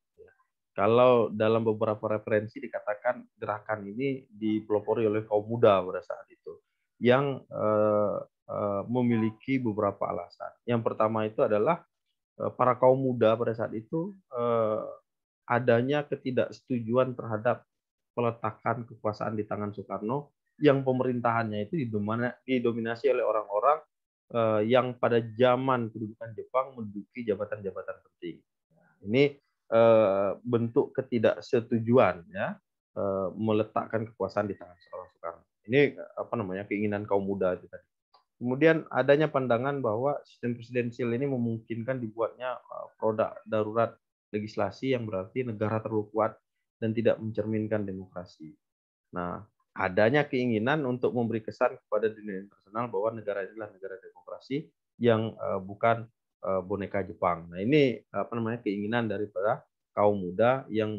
kalau dalam beberapa referensi dikatakan gerakan ini dipelopori oleh kaum muda pada saat itu yang memiliki beberapa alasan. Yang pertama itu adalah Eh, para kaum muda pada saat itu eh, adanya ketidaksetujuan terhadap peletakan kekuasaan di tangan Soekarno yang pemerintahannya itu didominasi oleh orang-orang eh, yang pada zaman kedudukan Jepang menduduki jabatan-jabatan penting. Ini bentuk ketidaksetujuan ya meletakkan kekuasaan di tangan seorang Soekarno. Ini apa namanya keinginan kaum muda itu tadi. Kemudian adanya pandangan bahwa sistem presidensial ini memungkinkan dibuatnya eh, produk darurat legislasi yang berarti negara terlalu kuat dan tidak mencerminkan demokrasi. Nah, adanya keinginan untuk memberi kesan kepada dunia internasional bahwa negara ini adalah negara demokrasi yang eh, bukan eh, boneka Jepang. Nah, ini apa namanya keinginan daripada kaum muda yang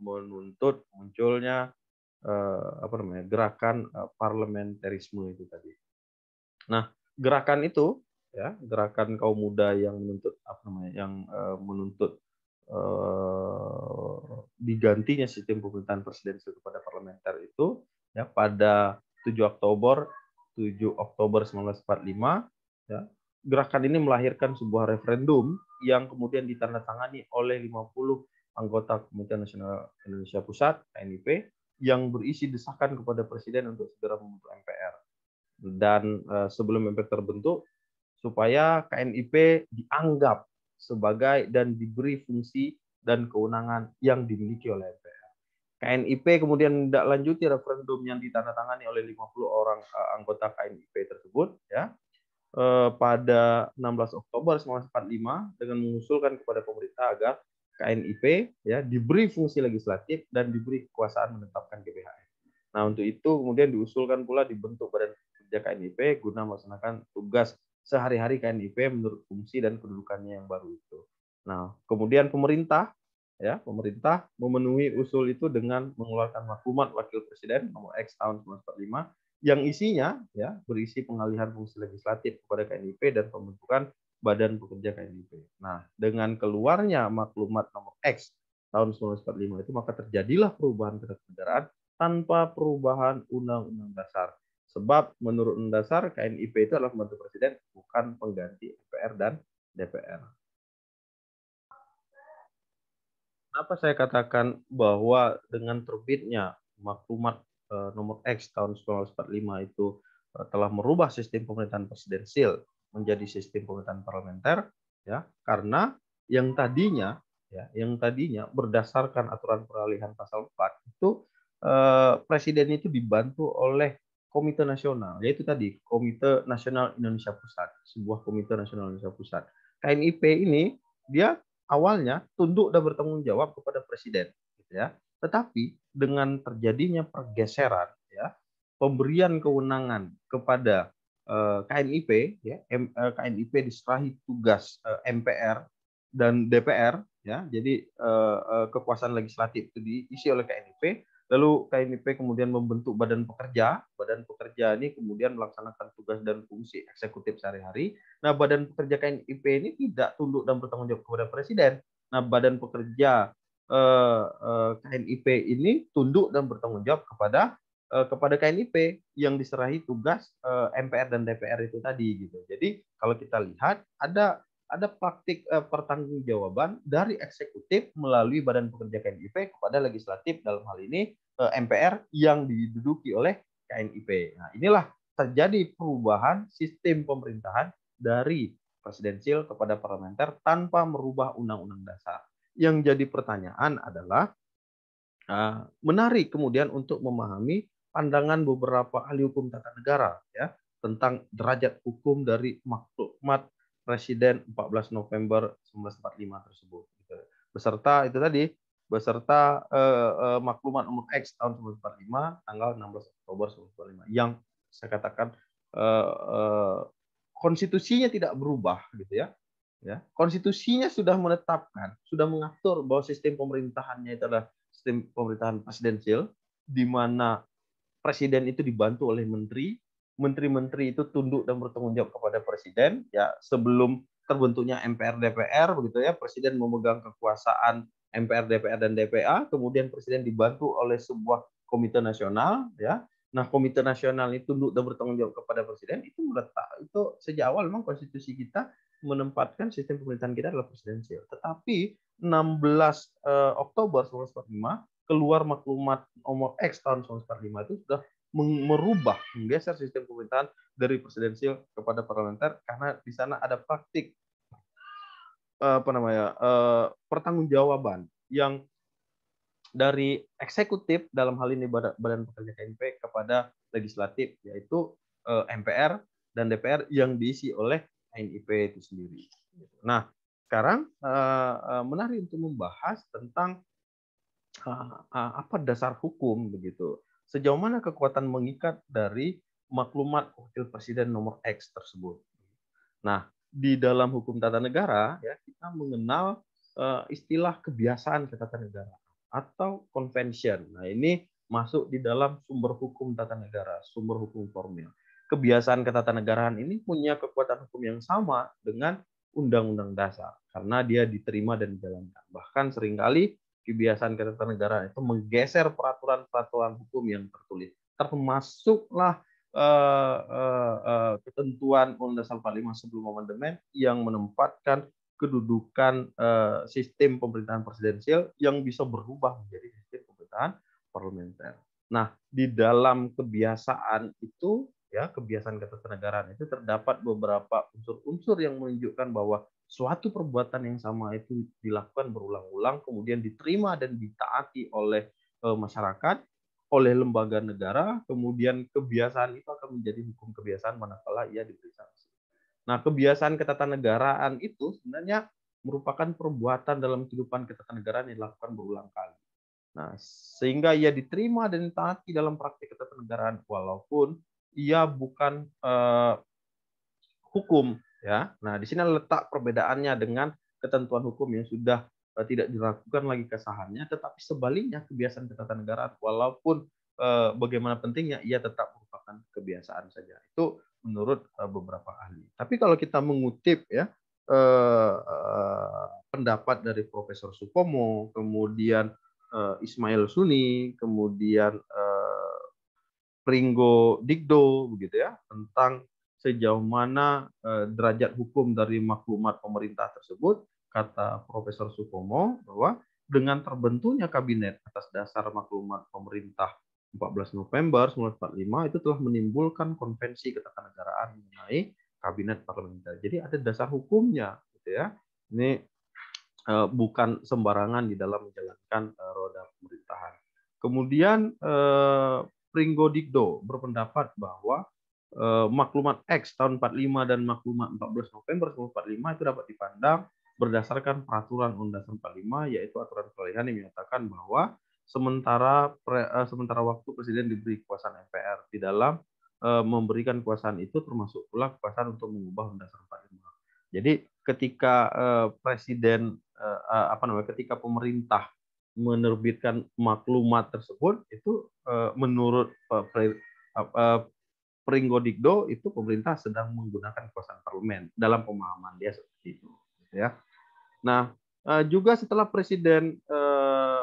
menuntut munculnya apa namanya gerakan parlementerisme itu tadi. Nah, gerakan itu ya, gerakan kaum muda yang menuntut apa namanya, yang uh, menuntut uh, digantinya sistem pemerintahan presidensial kepada parlementer itu ya pada 7 Oktober 7 Oktober 1945 ya, gerakan ini melahirkan sebuah referendum yang kemudian ditandatangani oleh 50 anggota Komite Nasional Indonesia Pusat (KNIP) yang berisi desakan kepada presiden untuk segera membentuk MPR dan uh, sebelum MP terbentuk supaya KNIP dianggap sebagai dan diberi fungsi dan kewenangan yang dimiliki oleh MPR. KNIP kemudian tidak lanjuti referendum yang ditandatangani oleh 50 orang eh, anggota KNIP tersebut ya eh, pada 16 Oktober 1945 dengan mengusulkan kepada pemerintah agar KNIP ya diberi fungsi legislatif dan diberi kekuasaan menetapkan GBHN. Nah, untuk itu kemudian diusulkan pula dibentuk Badan kerja KNIP guna melaksanakan tugas sehari-hari KNIP menurut fungsi dan kedudukannya yang baru itu. Nah, kemudian pemerintah ya, pemerintah memenuhi usul itu dengan mengeluarkan maklumat Wakil Presiden nomor X tahun 1945 yang isinya ya berisi pengalihan fungsi legislatif kepada KNIP dan pembentukan Badan Pekerja KNIP. Nah, dengan keluarnya maklumat nomor X tahun 1945 itu maka terjadilah perubahan kenegaraan tanpa perubahan undang-undang dasar. Sebab menurut mendasar KNIP itu adalah pembantu presiden bukan pengganti MPR dan DPR. Kenapa saya katakan bahwa dengan terbitnya maklumat eh, nomor X tahun 1945 itu eh, telah merubah sistem pemerintahan presidensil menjadi sistem pemerintahan parlementer ya karena yang tadinya ya yang tadinya berdasarkan aturan peralihan pasal 4 itu eh, presiden itu dibantu oleh komite nasional, yaitu tadi Komite Nasional Indonesia Pusat, sebuah komite nasional Indonesia Pusat. KNIP ini dia awalnya tunduk dan bertanggung jawab kepada presiden, gitu ya. Tetapi dengan terjadinya pergeseran, ya, pemberian kewenangan kepada eh, KNIP, ya, M, eh, KNIP diserahi tugas eh, MPR dan DPR, ya, jadi eh, eh, kekuasaan legislatif itu diisi oleh KNIP Lalu KNIP kemudian membentuk badan pekerja. Badan pekerja ini kemudian melaksanakan tugas dan fungsi eksekutif sehari-hari. Nah, badan pekerja KNIP ini tidak tunduk dan bertanggung jawab kepada presiden. Nah, badan pekerja eh, eh, KNIP ini tunduk dan bertanggung jawab kepada eh, kepada KNIP yang diserahi tugas eh, MPR dan DPR itu tadi gitu. Jadi, kalau kita lihat ada ada praktik eh, pertanggungjawaban dari eksekutif melalui Badan Pekerja KNIP kepada legislatif dalam hal ini eh, MPR yang diduduki oleh KNIP. Nah, inilah terjadi perubahan sistem pemerintahan dari presidensial kepada parlementer tanpa merubah undang-undang dasar. Yang jadi pertanyaan adalah eh, menarik kemudian untuk memahami pandangan beberapa ahli hukum tata negara ya tentang derajat hukum dari maklumat Presiden 14 November 1945 tersebut. Gitu. Beserta itu tadi beserta eh, eh, maklumat umur X tahun 1945 tanggal 16 Oktober 1945 yang saya katakan eh, eh, konstitusinya tidak berubah gitu ya ya konstitusinya sudah menetapkan sudah mengatur bahwa sistem pemerintahannya itu adalah sistem pemerintahan presidensil di mana presiden itu dibantu oleh menteri menteri-menteri itu tunduk dan bertanggung jawab kepada presiden ya sebelum terbentuknya MPR DPR begitu ya presiden memegang kekuasaan MPR DPR dan DPA kemudian presiden dibantu oleh sebuah komite nasional ya nah komite nasional itu tunduk dan bertanggung jawab kepada presiden itu meletak itu sejak awal memang konstitusi kita menempatkan sistem pemerintahan kita adalah presidensial tetapi 16 eh, Oktober 1945 keluar maklumat nomor X tahun 1945 itu sudah merubah, menggeser sistem pemerintahan dari presidensial kepada parlementer karena di sana ada praktik eh, apa namanya eh, pertanggungjawaban yang dari eksekutif dalam hal ini badan pekerja KMP kepada legislatif yaitu eh, MPR dan DPR yang diisi oleh NIP itu sendiri. Nah sekarang menarik untuk membahas tentang apa dasar hukum begitu sejauh mana kekuatan mengikat dari maklumat wakil presiden nomor X tersebut. Nah, di dalam hukum tata negara ya kita mengenal uh, istilah kebiasaan ketatanegaraan atau convention. Nah, ini masuk di dalam sumber hukum tata negara, sumber hukum formal. Kebiasaan ketatanegaraan ini punya kekuatan hukum yang sama dengan Undang-Undang Dasar karena dia diterima dan dijalankan. Bahkan seringkali kebiasaan ketatanegaraan itu menggeser peraturan-peraturan hukum yang tertulis. Termasuklah uh, uh, uh, ketentuan Undang-Undang 45 sebelum amandemen yang menempatkan kedudukan uh, sistem pemerintahan presidensial yang bisa berubah menjadi sistem pemerintahan parlementer. Nah, di dalam kebiasaan itu ya kebiasaan ketatanegaraan itu terdapat beberapa unsur-unsur yang menunjukkan bahwa suatu perbuatan yang sama itu dilakukan berulang-ulang kemudian diterima dan ditaati oleh eh, masyarakat oleh lembaga negara, kemudian kebiasaan itu akan menjadi hukum kebiasaan manakala ia diberi Nah, kebiasaan ketatanegaraan itu sebenarnya merupakan perbuatan dalam kehidupan ketatanegaraan yang dilakukan berulang kali. Nah, sehingga ia diterima dan ditaati dalam praktik ketatanegaraan walaupun ia bukan eh, hukum ya. Nah, di sini letak perbedaannya dengan ketentuan hukum yang sudah eh, tidak dilakukan lagi kesahannya, tetapi sebaliknya kebiasaan ketatanegaraan walaupun eh, bagaimana pentingnya ia tetap merupakan kebiasaan saja. Itu menurut eh, beberapa ahli. Tapi kalau kita mengutip ya eh, eh pendapat dari Profesor Supomo, kemudian eh, Ismail Suni, kemudian eh, Pringgo Digdo begitu ya tentang sejauh mana eh, derajat hukum dari maklumat pemerintah tersebut, kata Profesor Sukomo bahwa dengan terbentuknya kabinet atas dasar maklumat pemerintah 14 November 1945 itu telah menimbulkan konvensi ketatanegaraan mengenai kabinet parlementer. Jadi ada dasar hukumnya, gitu ya. Ini eh, bukan sembarangan di dalam menjalankan eh, roda pemerintahan. Kemudian Pringgo Dikdo berpendapat bahwa Eh, maklumat X tahun 45 dan maklumat 14 November 45 itu dapat dipandang berdasarkan peraturan Undang-Undang 45 yaitu aturan peralihan yang menyatakan bahwa sementara pre, eh, sementara waktu presiden diberi kekuasaan MPR di dalam eh, memberikan kekuasaan itu termasuk pula kekuasaan untuk mengubah Undang-Undang 45. Jadi ketika eh, presiden eh, eh, apa namanya ketika pemerintah menerbitkan maklumat tersebut itu eh, menurut dikdo itu pemerintah sedang menggunakan kekuasaan parlemen dalam pemahaman dia seperti itu gitu ya. Nah, eh, juga setelah presiden eh,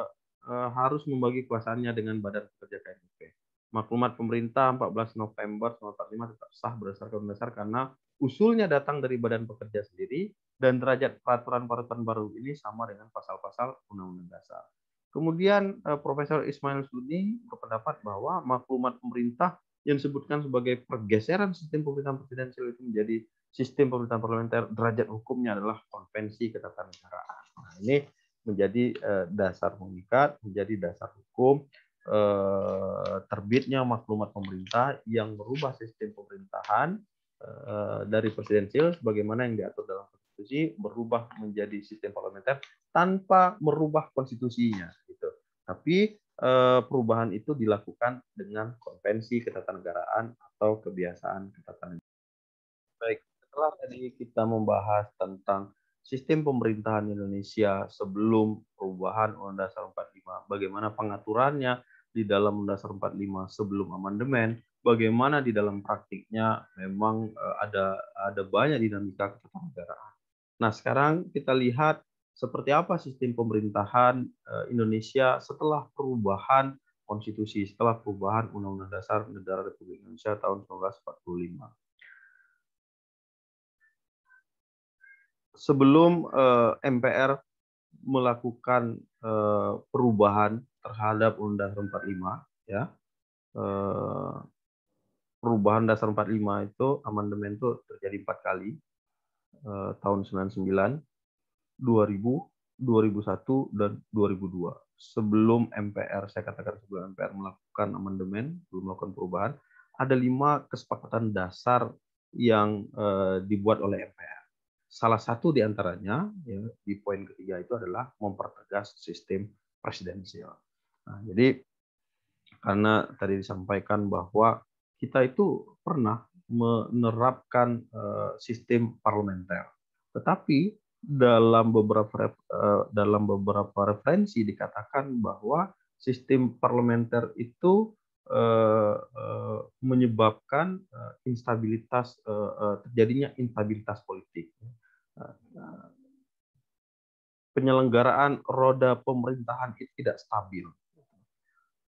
eh, harus membagi kuasanya dengan Badan Pekerja KMP. Maklumat pemerintah 14 November 1945 tetap sah berdasarkan dasar karena usulnya datang dari Badan Pekerja sendiri dan derajat peraturan-peraturan baru ini sama dengan pasal-pasal Undang-Undang Dasar. Kemudian eh, Profesor Ismail Sudni berpendapat bahwa maklumat pemerintah yang disebutkan sebagai pergeseran sistem pemerintahan presidensial itu menjadi sistem pemerintahan parlementer derajat hukumnya adalah konvensi ketatanegaraan. Nah, ini menjadi eh, dasar mengikat, menjadi dasar hukum eh, terbitnya maklumat pemerintah yang merubah sistem pemerintahan eh, dari presidensial sebagaimana yang diatur dalam konstitusi berubah menjadi sistem parlementer tanpa merubah konstitusinya gitu. Tapi Eh, perubahan itu dilakukan dengan konvensi ketatanegaraan atau kebiasaan ketatanegaraan. Baik, setelah tadi kita membahas tentang sistem pemerintahan Indonesia sebelum perubahan Undang-Undang Dasar 45, bagaimana pengaturannya di dalam Undang-Undang Dasar 45 sebelum amandemen, bagaimana di dalam praktiknya memang eh, ada ada banyak dinamika ketatanegaraan. Nah, sekarang kita lihat seperti apa sistem pemerintahan eh, Indonesia setelah perubahan konstitusi, setelah perubahan Undang-Undang Dasar Negara Republik Indonesia tahun 1945. Sebelum eh, MPR melakukan eh, perubahan terhadap Undang-Undang 45, ya, perubahan dasar 45 itu amandemen itu terjadi empat kali tahun 99 2000, 2001, dan 2002. Sebelum MPR, saya katakan sebelum MPR melakukan amandemen, belum melakukan perubahan, ada lima kesepakatan dasar yang eh, dibuat oleh MPR. Salah satu di antaranya ya, di poin ketiga itu adalah mempertegas sistem presidensial. Nah, jadi karena tadi disampaikan bahwa kita itu pernah menerapkan eh, sistem parlementer. Tetapi dalam beberapa uh, dalam beberapa referensi dikatakan bahwa sistem parlementer itu uh, uh, menyebabkan uh, instabilitas uh, uh, terjadinya instabilitas politik. Uh, uh, penyelenggaraan roda pemerintahan itu tidak stabil.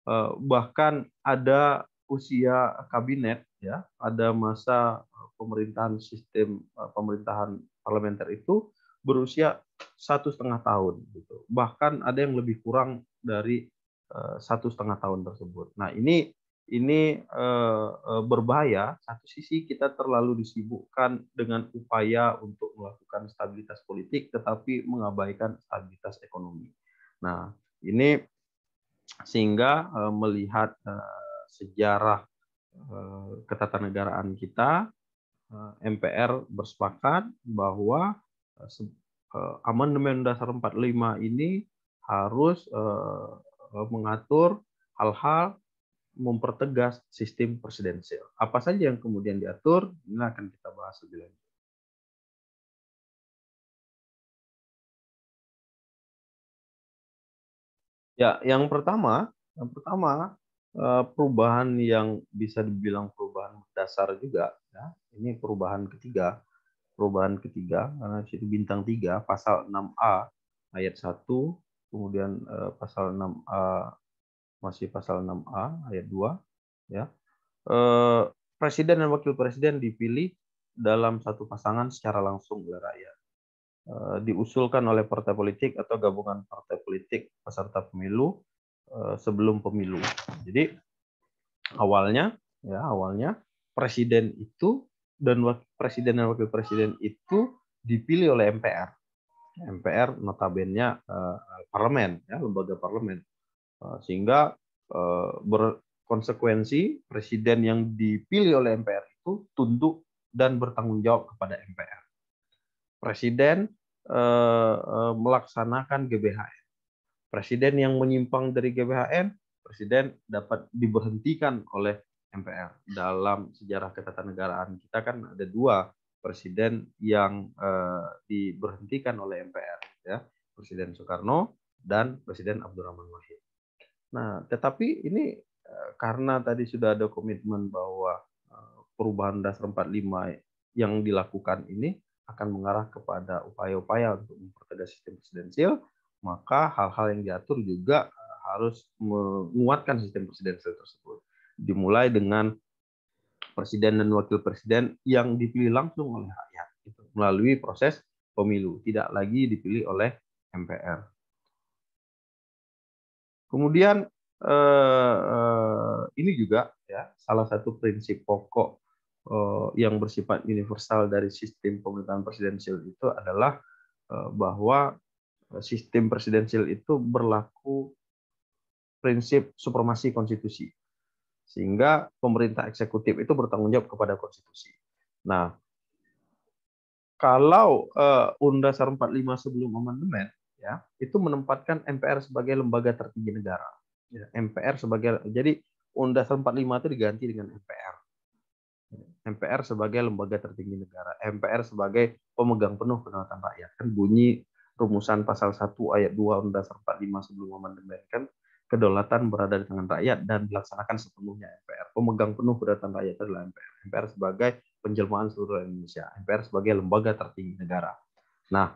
Uh, bahkan ada usia kabinet ya, ada masa pemerintahan sistem uh, pemerintahan parlementer itu berusia satu setengah tahun gitu bahkan ada yang lebih kurang dari eh, satu setengah tahun tersebut nah ini ini eh, eh, berbahaya satu sisi kita terlalu disibukkan dengan upaya untuk melakukan stabilitas politik tetapi mengabaikan stabilitas ekonomi nah ini sehingga melihat sejarah ketatanegaraan kita MPR bersepakat bahwa Eh, amandemen dasar 45 ini harus eh, eh, mengatur hal-hal mempertegas sistem presidensial. Apa saja yang kemudian diatur, ini akan kita bahas lebih lanjut. Ya, yang pertama, yang pertama perubahan yang bisa dibilang perubahan dasar juga, ya, ini perubahan ketiga perubahan ketiga karena di situ bintang 3 pasal 6A ayat 1 kemudian eh, pasal 6A masih pasal 6A ayat 2 ya. Eh, presiden dan wakil presiden dipilih dalam satu pasangan secara langsung oleh rakyat. Eh, diusulkan oleh partai politik atau gabungan partai politik peserta pemilu sebelum pemilu. Jadi awalnya ya awalnya presiden itu dan wakil presiden dan wakil presiden itu dipilih oleh MPR. MPR notabennya eh, parlemen, ya, lembaga parlemen. Eh, sehingga eh, berkonsekuensi presiden yang dipilih oleh MPR itu tunduk dan bertanggung jawab kepada MPR. Presiden eh, eh melaksanakan GBHN. Presiden yang menyimpang dari GBHN, presiden dapat diberhentikan oleh MPR. Dalam sejarah ketatanegaraan kita kan ada dua presiden yang eh, diberhentikan oleh MPR, ya Presiden Soekarno dan Presiden Abdurrahman Wahid. Nah, tetapi ini eh, karena tadi sudah ada komitmen bahwa eh, perubahan dasar 45 yang dilakukan ini akan mengarah kepada upaya-upaya untuk mempertegas sistem presidensial maka hal-hal yang diatur juga eh, harus menguatkan sistem presidensial tersebut dimulai dengan presiden dan wakil presiden yang dipilih langsung oleh rakyat gitu, melalui proses pemilu, tidak lagi dipilih oleh MPR. Kemudian eh, eh, ini juga ya salah satu prinsip pokok eh, yang bersifat universal dari sistem pemerintahan presidensial itu adalah eh, bahwa sistem presidensial itu berlaku prinsip supremasi konstitusi sehingga pemerintah eksekutif itu bertanggung jawab kepada konstitusi. Nah, kalau uh, Undang 45 sebelum amandemen ya, itu menempatkan MPR sebagai lembaga tertinggi negara. Ya, MPR sebagai jadi Undang undang 45 itu diganti dengan MPR. MPR sebagai lembaga tertinggi negara, MPR sebagai pemegang penuh kedaulatan rakyat. Kan bunyi rumusan pasal 1 ayat 2 Undang undang 45 sebelum amandemen kan kedaulatan berada di tangan rakyat dan dilaksanakan sepenuhnya MPR. Pemegang penuh kedaulatan rakyat adalah MPR. MPR sebagai penjelmaan seluruh Indonesia. MPR sebagai lembaga tertinggi negara. Nah,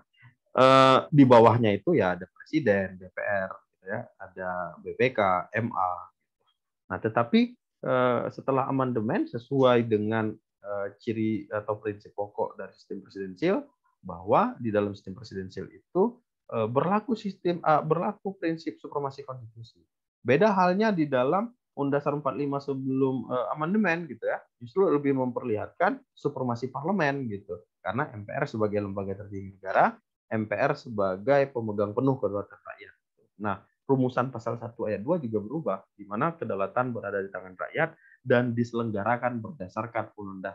eh, di bawahnya itu ya ada presiden, DPR, gitu ya, ada BPK, MA. Nah, tetapi eh, setelah amandemen sesuai dengan eh, ciri atau prinsip pokok dari sistem presidensial bahwa di dalam sistem presidensial itu Eh, berlaku sistem uh, berlaku prinsip supremasi konstitusi. Beda halnya di dalam Undang-Undang 45 sebelum uh, amandemen gitu ya, justru lebih memperlihatkan supremasi parlemen gitu. Karena MPR sebagai lembaga tertinggi negara, MPR sebagai pemegang penuh kedaulatan rakyat. Nah, rumusan pasal 1 ayat 2 juga berubah di mana kedaulatan berada di tangan rakyat dan diselenggarakan berdasarkan Undang-Undang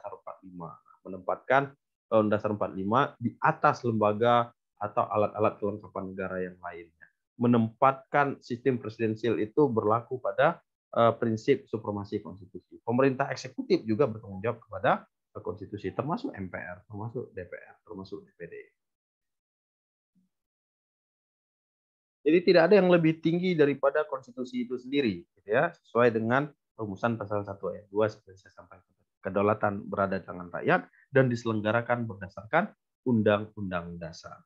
45. Nah, menempatkan Undang-Undang 45 di atas lembaga atau alat-alat kelengkapan negara yang lainnya. Menempatkan sistem presidensial itu berlaku pada eh, prinsip supremasi konstitusi. Pemerintah eksekutif juga bertanggung jawab kepada eh, konstitusi, termasuk MPR, termasuk DPR, termasuk DPD. Jadi tidak ada yang lebih tinggi daripada konstitusi itu sendiri, gitu ya, sesuai dengan rumusan pasal 1 ayat 2 seperti saya sampaikan. Kedaulatan berada di tangan rakyat dan diselenggarakan berdasarkan undang-undang dasar.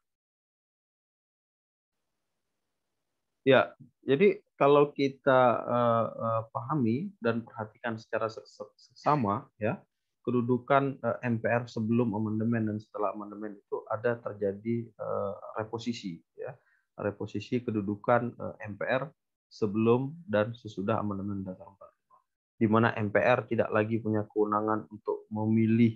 Ya, jadi kalau kita uh, uh, pahami dan perhatikan secara seksama ya, kedudukan uh, eh, MPR sebelum amandemen dan setelah amandemen itu ada terjadi uh, reposisi ya. Reposisi kedudukan uh, MPR sebelum dan sesudah amandemen dasar 45. Di mana MPR tidak lagi punya kewenangan untuk memilih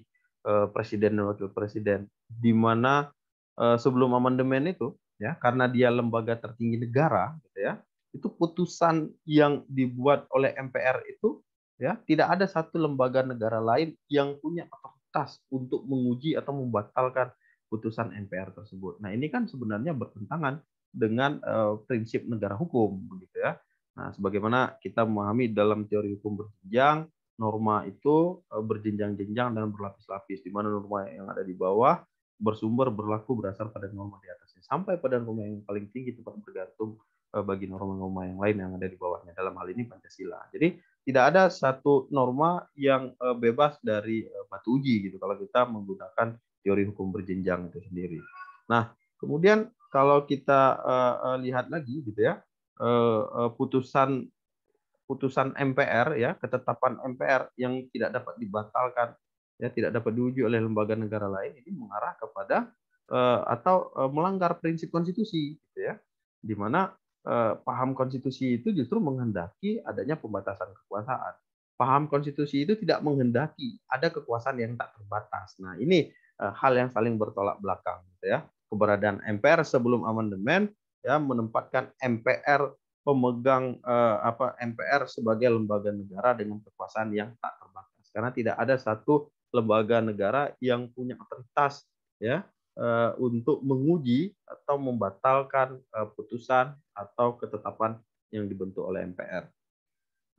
presiden dan wakil presiden. Di mana sebelum amandemen itu ya karena dia lembaga tertinggi negara gitu ya itu putusan yang dibuat oleh MPR itu ya tidak ada satu lembaga negara lain yang punya otoritas untuk menguji atau membatalkan putusan MPR tersebut. Nah, ini kan sebenarnya bertentangan dengan uh, prinsip negara hukum begitu ya. Nah, sebagaimana kita memahami dalam teori hukum berjenjang, norma itu eh, berjenjang-jenjang dan berlapis-lapis di mana norma yang ada di bawah bersumber berlaku berasal pada norma di atasnya sampai pada norma yang paling tinggi tempat bergantung eh, bagi norma-norma yang lain yang ada di bawahnya dalam hal ini Pancasila. Jadi tidak ada satu norma yang eh, bebas dari eh, batu uji gitu kalau kita menggunakan teori hukum berjenjang itu sendiri. Nah, kemudian kalau kita lihat lagi gitu ya putusan putusan MPR ya ketetapan MPR yang tidak dapat dibatalkan ya tidak dapat diuji oleh lembaga negara lain ini mengarah kepada uh, atau uh, melanggar prinsip konstitusi gitu ya di mana uh, paham konstitusi itu justru menghendaki adanya pembatasan kekuasaan paham konstitusi itu tidak menghendaki ada kekuasaan yang tak terbatas nah ini uh, hal yang saling bertolak belakang gitu ya keberadaan MPR sebelum amandemen ya menempatkan MPR pemegang eh, apa MPR sebagai lembaga negara dengan kekuasaan yang tak terbatas karena tidak ada satu lembaga negara yang punya otoritas ya eh, untuk menguji atau membatalkan eh, putusan atau ketetapan yang dibentuk oleh MPR.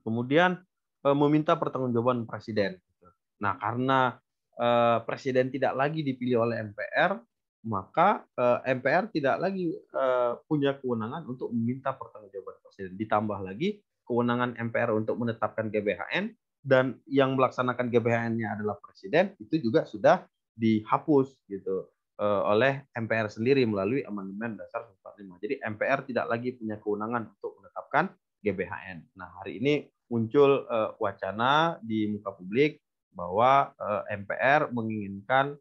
Kemudian eh, meminta pertanggungjawaban presiden. Nah, karena presiden tidak lagi dipilih oleh MPR, maka MPR tidak lagi punya kewenangan untuk meminta pertanggungjawaban presiden. Ditambah lagi kewenangan MPR untuk menetapkan GBHN dan yang melaksanakan GBHN-nya adalah presiden itu juga sudah dihapus gitu eh, oleh MPR sendiri melalui amandemen dasar 45. Jadi MPR tidak lagi punya kewenangan untuk menetapkan GBHN. Nah, hari ini muncul eh, wacana di muka publik bahwa eh, MPR menginginkan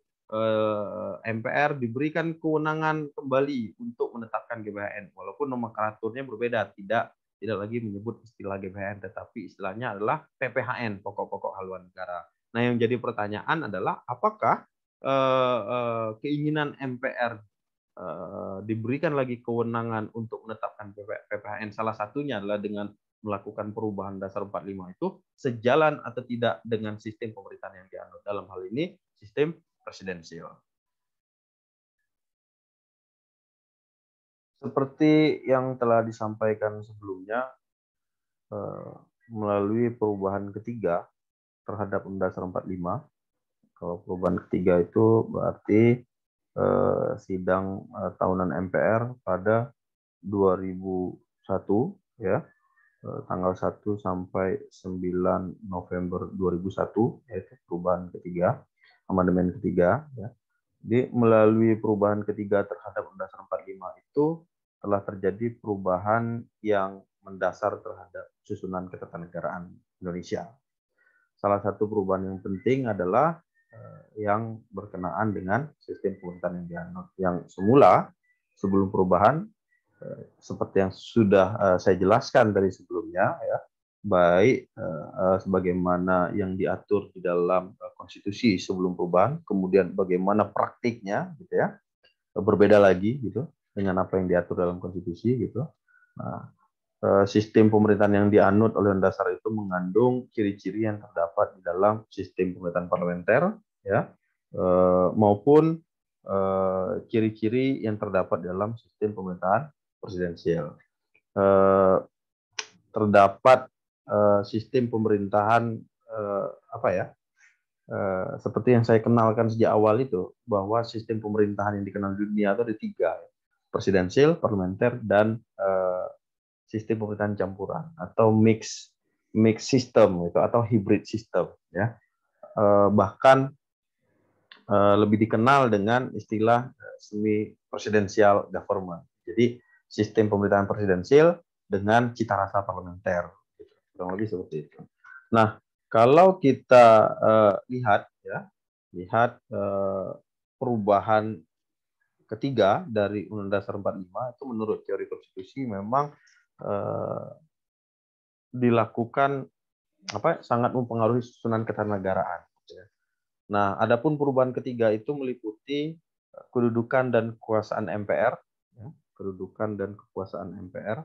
MPR diberikan kewenangan kembali untuk menetapkan GBHN walaupun nomenklaturnya berbeda, tidak tidak lagi menyebut istilah GBHN tetapi istilahnya adalah PPHN pokok-pokok haluan negara. Nah, yang jadi pertanyaan adalah apakah eh, eh, keinginan MPR eh, diberikan lagi kewenangan untuk menetapkan PPHN salah satunya adalah dengan melakukan perubahan dasar 45 itu sejalan atau tidak dengan sistem pemerintahan yang dianut. Dalam hal ini sistem presidensial. Seperti yang telah disampaikan sebelumnya, eh, melalui perubahan ketiga terhadap Undang Dasar 45, kalau perubahan ketiga itu berarti eh, sidang eh, tahunan MPR pada 2001 ya tanggal 1 sampai 9 November 2001 yaitu perubahan ketiga amandemen ketiga ya jadi melalui perubahan ketiga terhadap Undang-Undang 45 itu telah terjadi perubahan yang mendasar terhadap susunan ketatanegaraan Indonesia. Salah satu perubahan yang penting adalah eh, yang berkenaan dengan sistem pemerintahan yang dianut yang semula sebelum perubahan eh, seperti yang sudah eh, saya jelaskan dari sebelumnya ya baik eh, eh, sebagaimana yang diatur di dalam eh, konstitusi sebelum perubahan, kemudian bagaimana praktiknya, gitu ya, berbeda lagi gitu dengan apa yang diatur dalam konstitusi gitu. Nah, sistem pemerintahan yang dianut oleh dasar itu mengandung ciri-ciri yang terdapat di dalam sistem pemerintahan parlementer, ya, maupun ciri-ciri yang terdapat dalam sistem pemerintahan presidensial terdapat Eh, sistem pemerintahan uh, apa ya uh, seperti yang saya kenalkan sejak awal itu bahwa sistem pemerintahan yang dikenal dunia itu ada tiga presidensial parlementer dan uh, sistem pemerintahan campuran atau mix mix system itu atau hybrid system ya uh, bahkan uh, lebih dikenal dengan istilah semi presidensial government jadi sistem pemerintahan presidensial dengan cita rasa parlementer kurang lebih seperti itu. Nah, kalau kita uh, lihat ya, lihat uh, perubahan ketiga dari Undang-Undang Dasar 45 itu menurut teori konstitusi memang uh, dilakukan apa sangat mempengaruhi susunan ketatanegaraan. Ya. Nah, adapun perubahan ketiga itu meliputi kedudukan dan kekuasaan MPR, ya, kedudukan dan kekuasaan MPR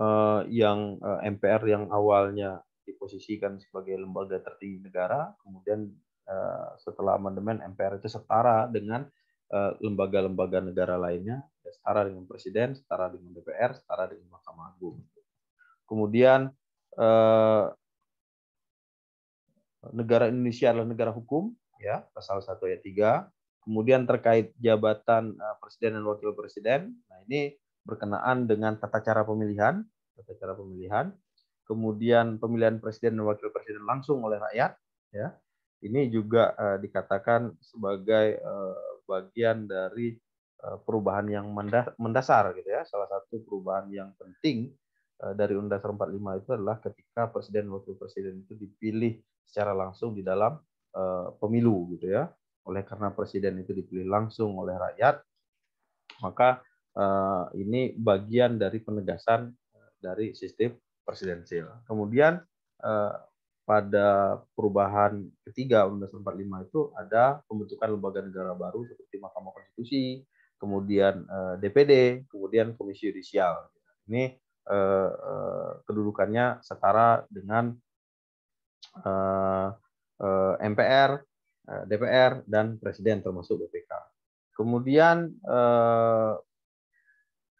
uh, yang uh, eh, MPR yang awalnya diposisikan sebagai lembaga tertinggi negara, kemudian uh, setelah amandemen MPR itu setara dengan lembaga-lembaga uh, negara lainnya, ya, setara dengan presiden, setara dengan DPR, setara dengan Mahkamah Agung. Kemudian uh, negara Indonesia adalah negara hukum, ya pasal 1 ayat 3. Kemudian terkait jabatan presiden dan wakil presiden, nah ini berkenaan dengan tata cara pemilihan, tata cara pemilihan, kemudian pemilihan presiden dan wakil presiden langsung oleh rakyat, ya. Ini juga uh, dikatakan sebagai uh, bagian dari uh, perubahan yang mendasar gitu ya. Salah satu perubahan yang penting uh, dari Undang-Undang 45 itu adalah ketika presiden dan wakil presiden itu dipilih secara langsung di dalam uh, pemilu gitu ya. Oleh karena presiden itu dipilih langsung oleh rakyat, maka Eh, ini bagian dari penegasan eh, dari sistem presidensial. Kemudian eh, pada perubahan ketiga Undang-Undang 45 itu ada pembentukan lembaga negara baru seperti Mahkamah Konstitusi, kemudian DPD, kemudian Komisi Yudisial. Ini kedudukannya setara dengan MPR, DPR, dan Presiden termasuk BPK. Kemudian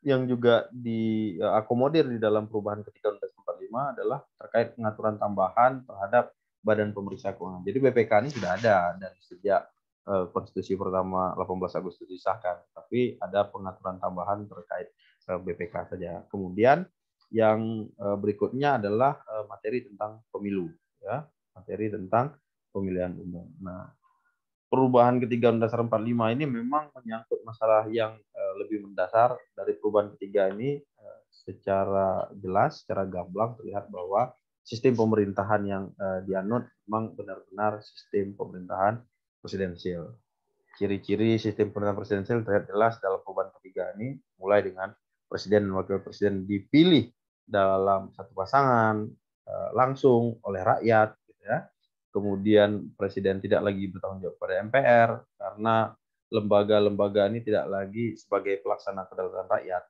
yang juga diakomodir e, di dalam perubahan ketika undang 45 adalah terkait pengaturan tambahan terhadap Badan Pemeriksa Keuangan. Jadi BPK ini sudah ada dan sejak e, konstitusi pertama 18 Agustus disahkan, tapi ada pengaturan tambahan terkait e, BPK saja. Kemudian yang berikutnya adalah materi tentang pemilu, ya materi tentang pemilihan umum. Nah, perubahan ketiga undang dasar 45 ini memang menyangkut masalah yang eh, lebih mendasar dari perubahan ketiga ini eh, secara jelas, secara gamblang terlihat bahwa sistem pemerintahan yang eh, dianut memang benar-benar sistem pemerintahan presidensial. Ciri-ciri sistem pemerintahan presidensial terlihat jelas dalam perubahan ketiga ini, mulai dengan presiden dan wakil presiden dipilih dalam satu pasangan langsung oleh rakyat, gitu ya kemudian presiden tidak lagi bertanggung jawab pada MPR karena lembaga-lembaga ini tidak lagi sebagai pelaksana kedaulatan rakyat.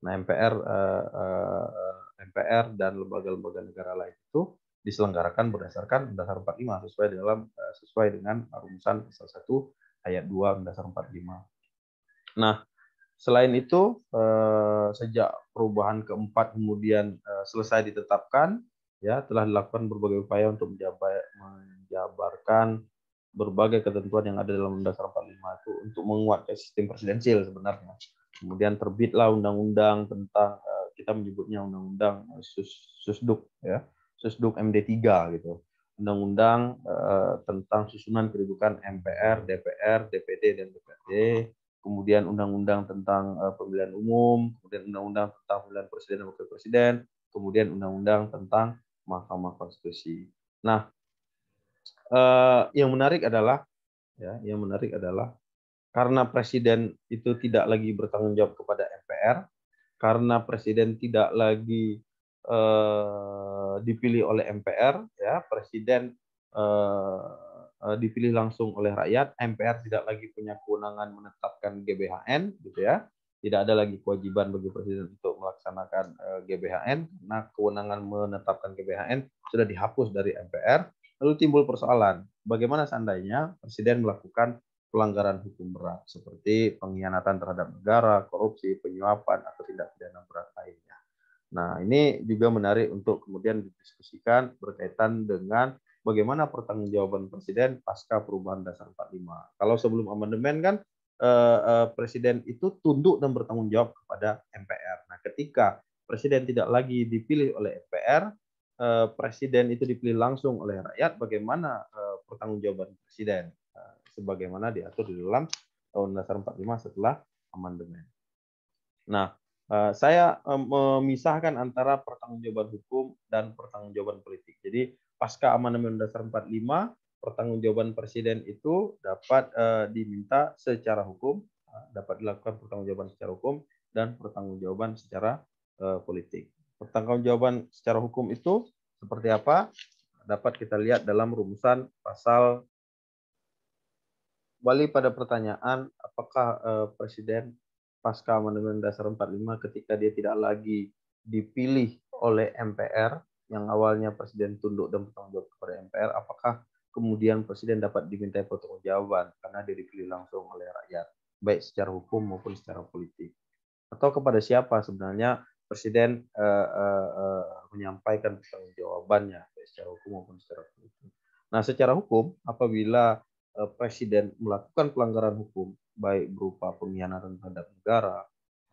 Nah, MPR eh, eh, MPR dan lembaga-lembaga negara lain itu diselenggarakan berdasarkan dasar 45 sesuai dalam eh, sesuai dengan rumusan pasal 1 ayat 2 dasar 45. Nah, selain itu eh, sejak perubahan keempat kemudian eh, selesai ditetapkan ya telah dilakukan berbagai upaya untuk menjabarkan berbagai ketentuan yang ada dalam Undang-Undang 45 itu untuk menguatkan sistem presidensil sebenarnya. Kemudian terbitlah undang-undang tentang eh, kita menyebutnya undang-undang eh, sus, susduk ya, susduk MD3 gitu. Undang-undang eh, tentang susunan kedudukan MPR, DPR, DPD dan DPRD, kemudian undang-undang tentang pemilihan umum, kemudian undang-undang tentang pemilihan presiden dan wakil presiden, kemudian undang-undang tentang Mahkamah Konstitusi. Nah, eh, yang menarik adalah ya, yang menarik adalah karena presiden itu tidak lagi bertanggung jawab kepada MPR, karena presiden tidak lagi eh, dipilih oleh MPR, ya presiden eh, eh, dipilih langsung oleh rakyat, MPR tidak lagi punya kewenangan menetapkan GBHN, gitu ya tidak ada lagi kewajiban bagi presiden untuk melaksanakan eh, GBHN. Nah, kewenangan menetapkan GBHN sudah dihapus dari MPR. Lalu timbul persoalan, bagaimana seandainya presiden melakukan pelanggaran hukum berat seperti pengkhianatan terhadap negara, korupsi, penyuapan atau tindak pidana berat lainnya. Nah, ini juga menarik untuk kemudian didiskusikan berkaitan dengan bagaimana pertanggungjawaban presiden pasca perubahan dasar 45. Kalau sebelum amandemen kan Eh, eh, presiden itu tunduk dan bertanggung jawab kepada MPR. Nah, ketika presiden tidak lagi dipilih oleh MPR, eh, presiden itu dipilih langsung oleh rakyat. Bagaimana eh, pertanggungjawaban presiden? Eh, sebagaimana diatur di dalam tahun dasar 45 setelah amandemen. Nah, eh, saya eh, memisahkan antara pertanggungjawaban hukum dan pertanggungjawaban politik. Jadi pasca amandemen dasar 45 pertanggungjawaban presiden itu dapat uh, diminta secara hukum, eh, dapat dilakukan pertanggungjawaban secara hukum dan pertanggungjawaban secara uh, politik. Pertanggungjawaban secara hukum itu seperti apa? Dapat kita lihat dalam rumusan pasal Balik pada pertanyaan apakah uh, presiden pasca amandemen dasar 45 ketika dia tidak lagi dipilih oleh MPR yang awalnya presiden tunduk dan bertanggung jawab kepada MPR apakah kemudian presiden dapat diminta pertanggungjawaban karena dipilih langsung oleh rakyat, baik secara hukum maupun secara politik. Atau kepada siapa sebenarnya presiden uh, uh, menyampaikan pertanggungjawabannya baik secara hukum maupun secara politik. Nah, secara hukum apabila uh, presiden melakukan pelanggaran hukum baik berupa pengkhianatan terhadap negara,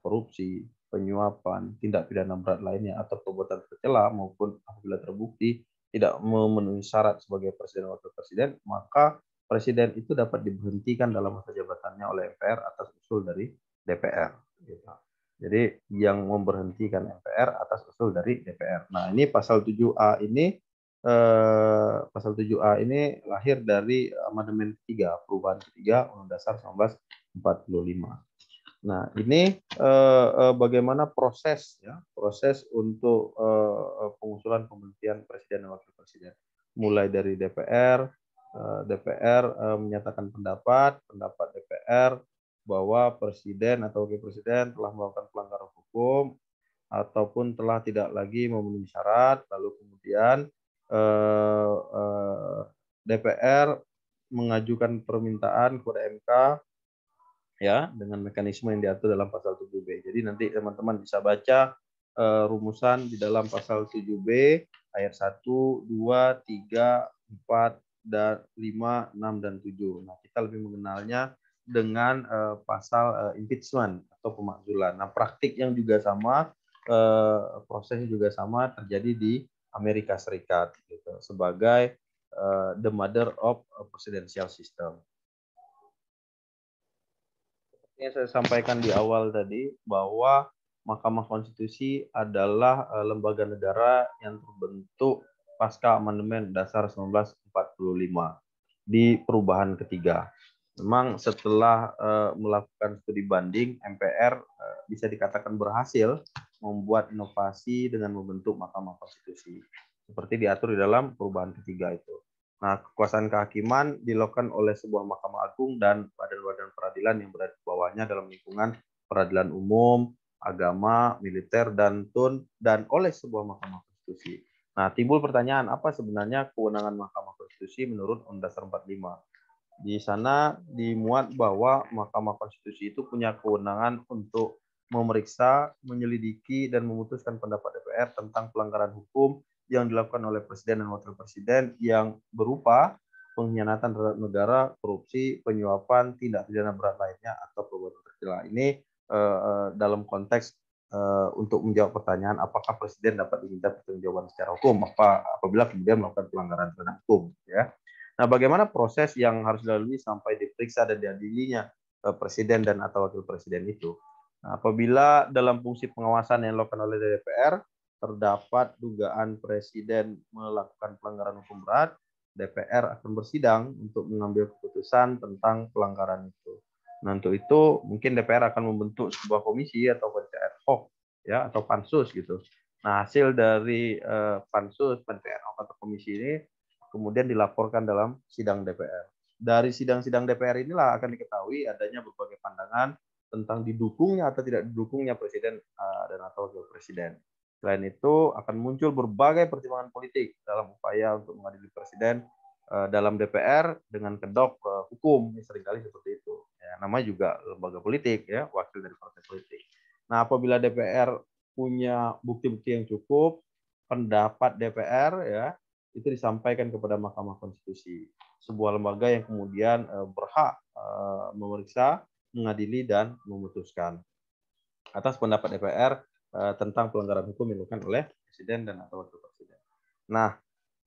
korupsi, penyuapan, tindak pidana berat lainnya atau perbuatan tercela maupun apabila terbukti tidak memenuhi syarat sebagai presiden wakil presiden, maka presiden itu dapat diberhentikan dalam masa jabatannya oleh MPR atas usul dari DPR. Gitu. Jadi yang memberhentikan MPR atas usul dari DPR. Nah ini pasal 7A ini eh, pasal 7A ini lahir dari amandemen 3 perubahan ketiga Undang Dasar 1945. Nah, ini eh, eh, bagaimana proses ya, proses untuk eh, eh pengusulan pemberhentian presiden dan wakil presiden. Mulai dari DPR, eh, DPR eh, menyatakan pendapat, pendapat DPR bahwa presiden atau wakil presiden telah melakukan pelanggaran hukum ataupun telah tidak lagi memenuhi syarat, lalu kemudian eh, eh, DPR mengajukan permintaan kepada MK ya dengan mekanisme yang diatur dalam pasal 7B. Jadi nanti teman-teman bisa baca uh, rumusan di dalam pasal 7B ayat 1, 2, 3, 4 dan 5, 6 dan 7. Nah, kita lebih mengenalnya dengan uh, pasal uh, impeachment atau pemakzulan. Nah, praktik yang juga sama uh, prosesnya juga sama terjadi di Amerika Serikat gitu sebagai uh, the mother of presidential system yang saya sampaikan di awal tadi bahwa Mahkamah Konstitusi adalah eh, lembaga negara yang terbentuk pasca amandemen dasar 1945 di perubahan ketiga. Memang setelah uh, melakukan studi banding, MPR uh, eh, bisa dikatakan berhasil membuat inovasi dengan membentuk Mahkamah Konstitusi seperti diatur di dalam perubahan ketiga itu. Nah, kekuasaan kehakiman dilakukan oleh sebuah Mahkamah Agung dan badan-badan peradilan yang berada di bawahnya dalam lingkungan peradilan umum, agama, militer, dan tun, dan oleh sebuah Mahkamah Konstitusi. Nah, timbul pertanyaan, apa sebenarnya kewenangan Mahkamah Konstitusi menurut Undang-Undang 45? Di sana dimuat bahwa Mahkamah Konstitusi itu punya kewenangan untuk memeriksa, menyelidiki, dan memutuskan pendapat DPR tentang pelanggaran hukum yang dilakukan oleh presiden dan wakil presiden yang berupa pengkhianatan terhadap negara, korupsi, penyuapan, tindak pidana berat lainnya atau perbuatan tercela. Ini uh, dalam konteks uh, untuk menjawab pertanyaan apakah presiden dapat diminta pertanggungjawaban secara hukum apa apabila kemudian melakukan pelanggaran terhadap hukum ya. Nah, bagaimana proses yang harus dilalui sampai diperiksa dan diadilinya uh, presiden dan atau wakil presiden itu? Nah, apabila dalam fungsi pengawasan yang dilakukan oleh DPR terdapat dugaan presiden melakukan pelanggaran hukum berat, DPR akan bersidang untuk mengambil keputusan tentang pelanggaran itu. Nah, untuk itu mungkin DPR akan membentuk sebuah komisi atau komite ad ya atau pansus gitu. Nah, hasil dari uh, pansus, komite ad atau komisi ini kemudian dilaporkan dalam sidang DPR. Dari sidang-sidang DPR inilah akan diketahui adanya berbagai pandangan tentang didukungnya atau tidak didukungnya presiden uh, dan atau wakil presiden. Selain itu, akan muncul berbagai pertimbangan politik dalam upaya untuk mengadili presiden eh, dalam DPR dengan kedok eh, hukum seringkali seperti itu. Ya, nama juga lembaga politik ya, wakil dari partai politik. Nah, apabila DPR punya bukti-bukti yang cukup, pendapat DPR ya itu disampaikan kepada Mahkamah Konstitusi, sebuah lembaga yang kemudian eh, berhak memeriksa, mengadili dan memutuskan. Atas pendapat DPR, uh, tentang pelanggaran hukum yang dilakukan oleh presiden dan atau wakil presiden. Nah,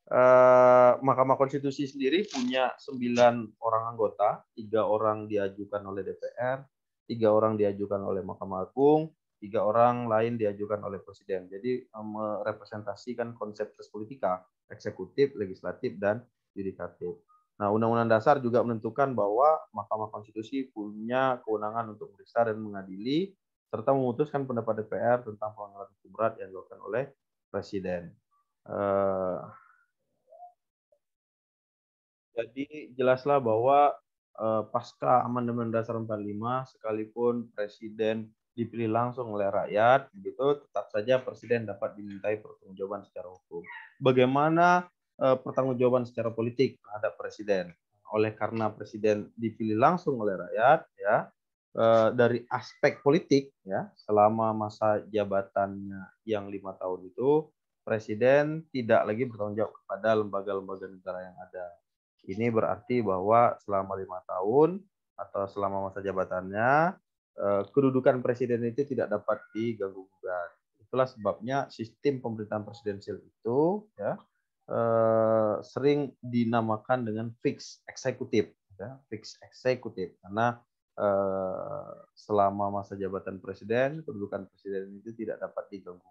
eh, Mahkamah Konstitusi sendiri punya sembilan orang anggota, tiga orang diajukan oleh DPR, tiga orang diajukan oleh Mahkamah Agung, tiga orang lain diajukan oleh presiden. Jadi eh, merepresentasikan konsep res politika, eksekutif, legislatif, dan yudikatif. Nah, Undang-Undang Dasar juga menentukan bahwa Mahkamah Konstitusi punya kewenangan untuk meriksa dan mengadili serta memutuskan pendapat DPR tentang pelanggaran hukum berat yang dilakukan oleh presiden. Eh, jadi jelaslah bahwa eh, pasca amandemen dasar 45 sekalipun presiden dipilih langsung oleh rakyat gitu tetap saja presiden dapat dimintai pertanggungjawaban secara hukum. Bagaimana eh, pertanggungjawaban secara politik terhadap presiden? Oleh karena presiden dipilih langsung oleh rakyat ya, Eh, dari aspek politik ya selama masa jabatannya yang lima tahun itu presiden tidak lagi bertanggung jawab kepada lembaga-lembaga negara yang ada. Ini berarti bahwa selama lima tahun atau selama masa jabatannya eh, kedudukan presiden itu tidak dapat diganggu gugat. Itulah sebabnya sistem pemerintahan presidensial itu ya eh, sering dinamakan dengan fix eksekutif, ya, fix eksekutif karena Eh, selama masa jabatan presiden, kedudukan presiden itu tidak dapat diganggu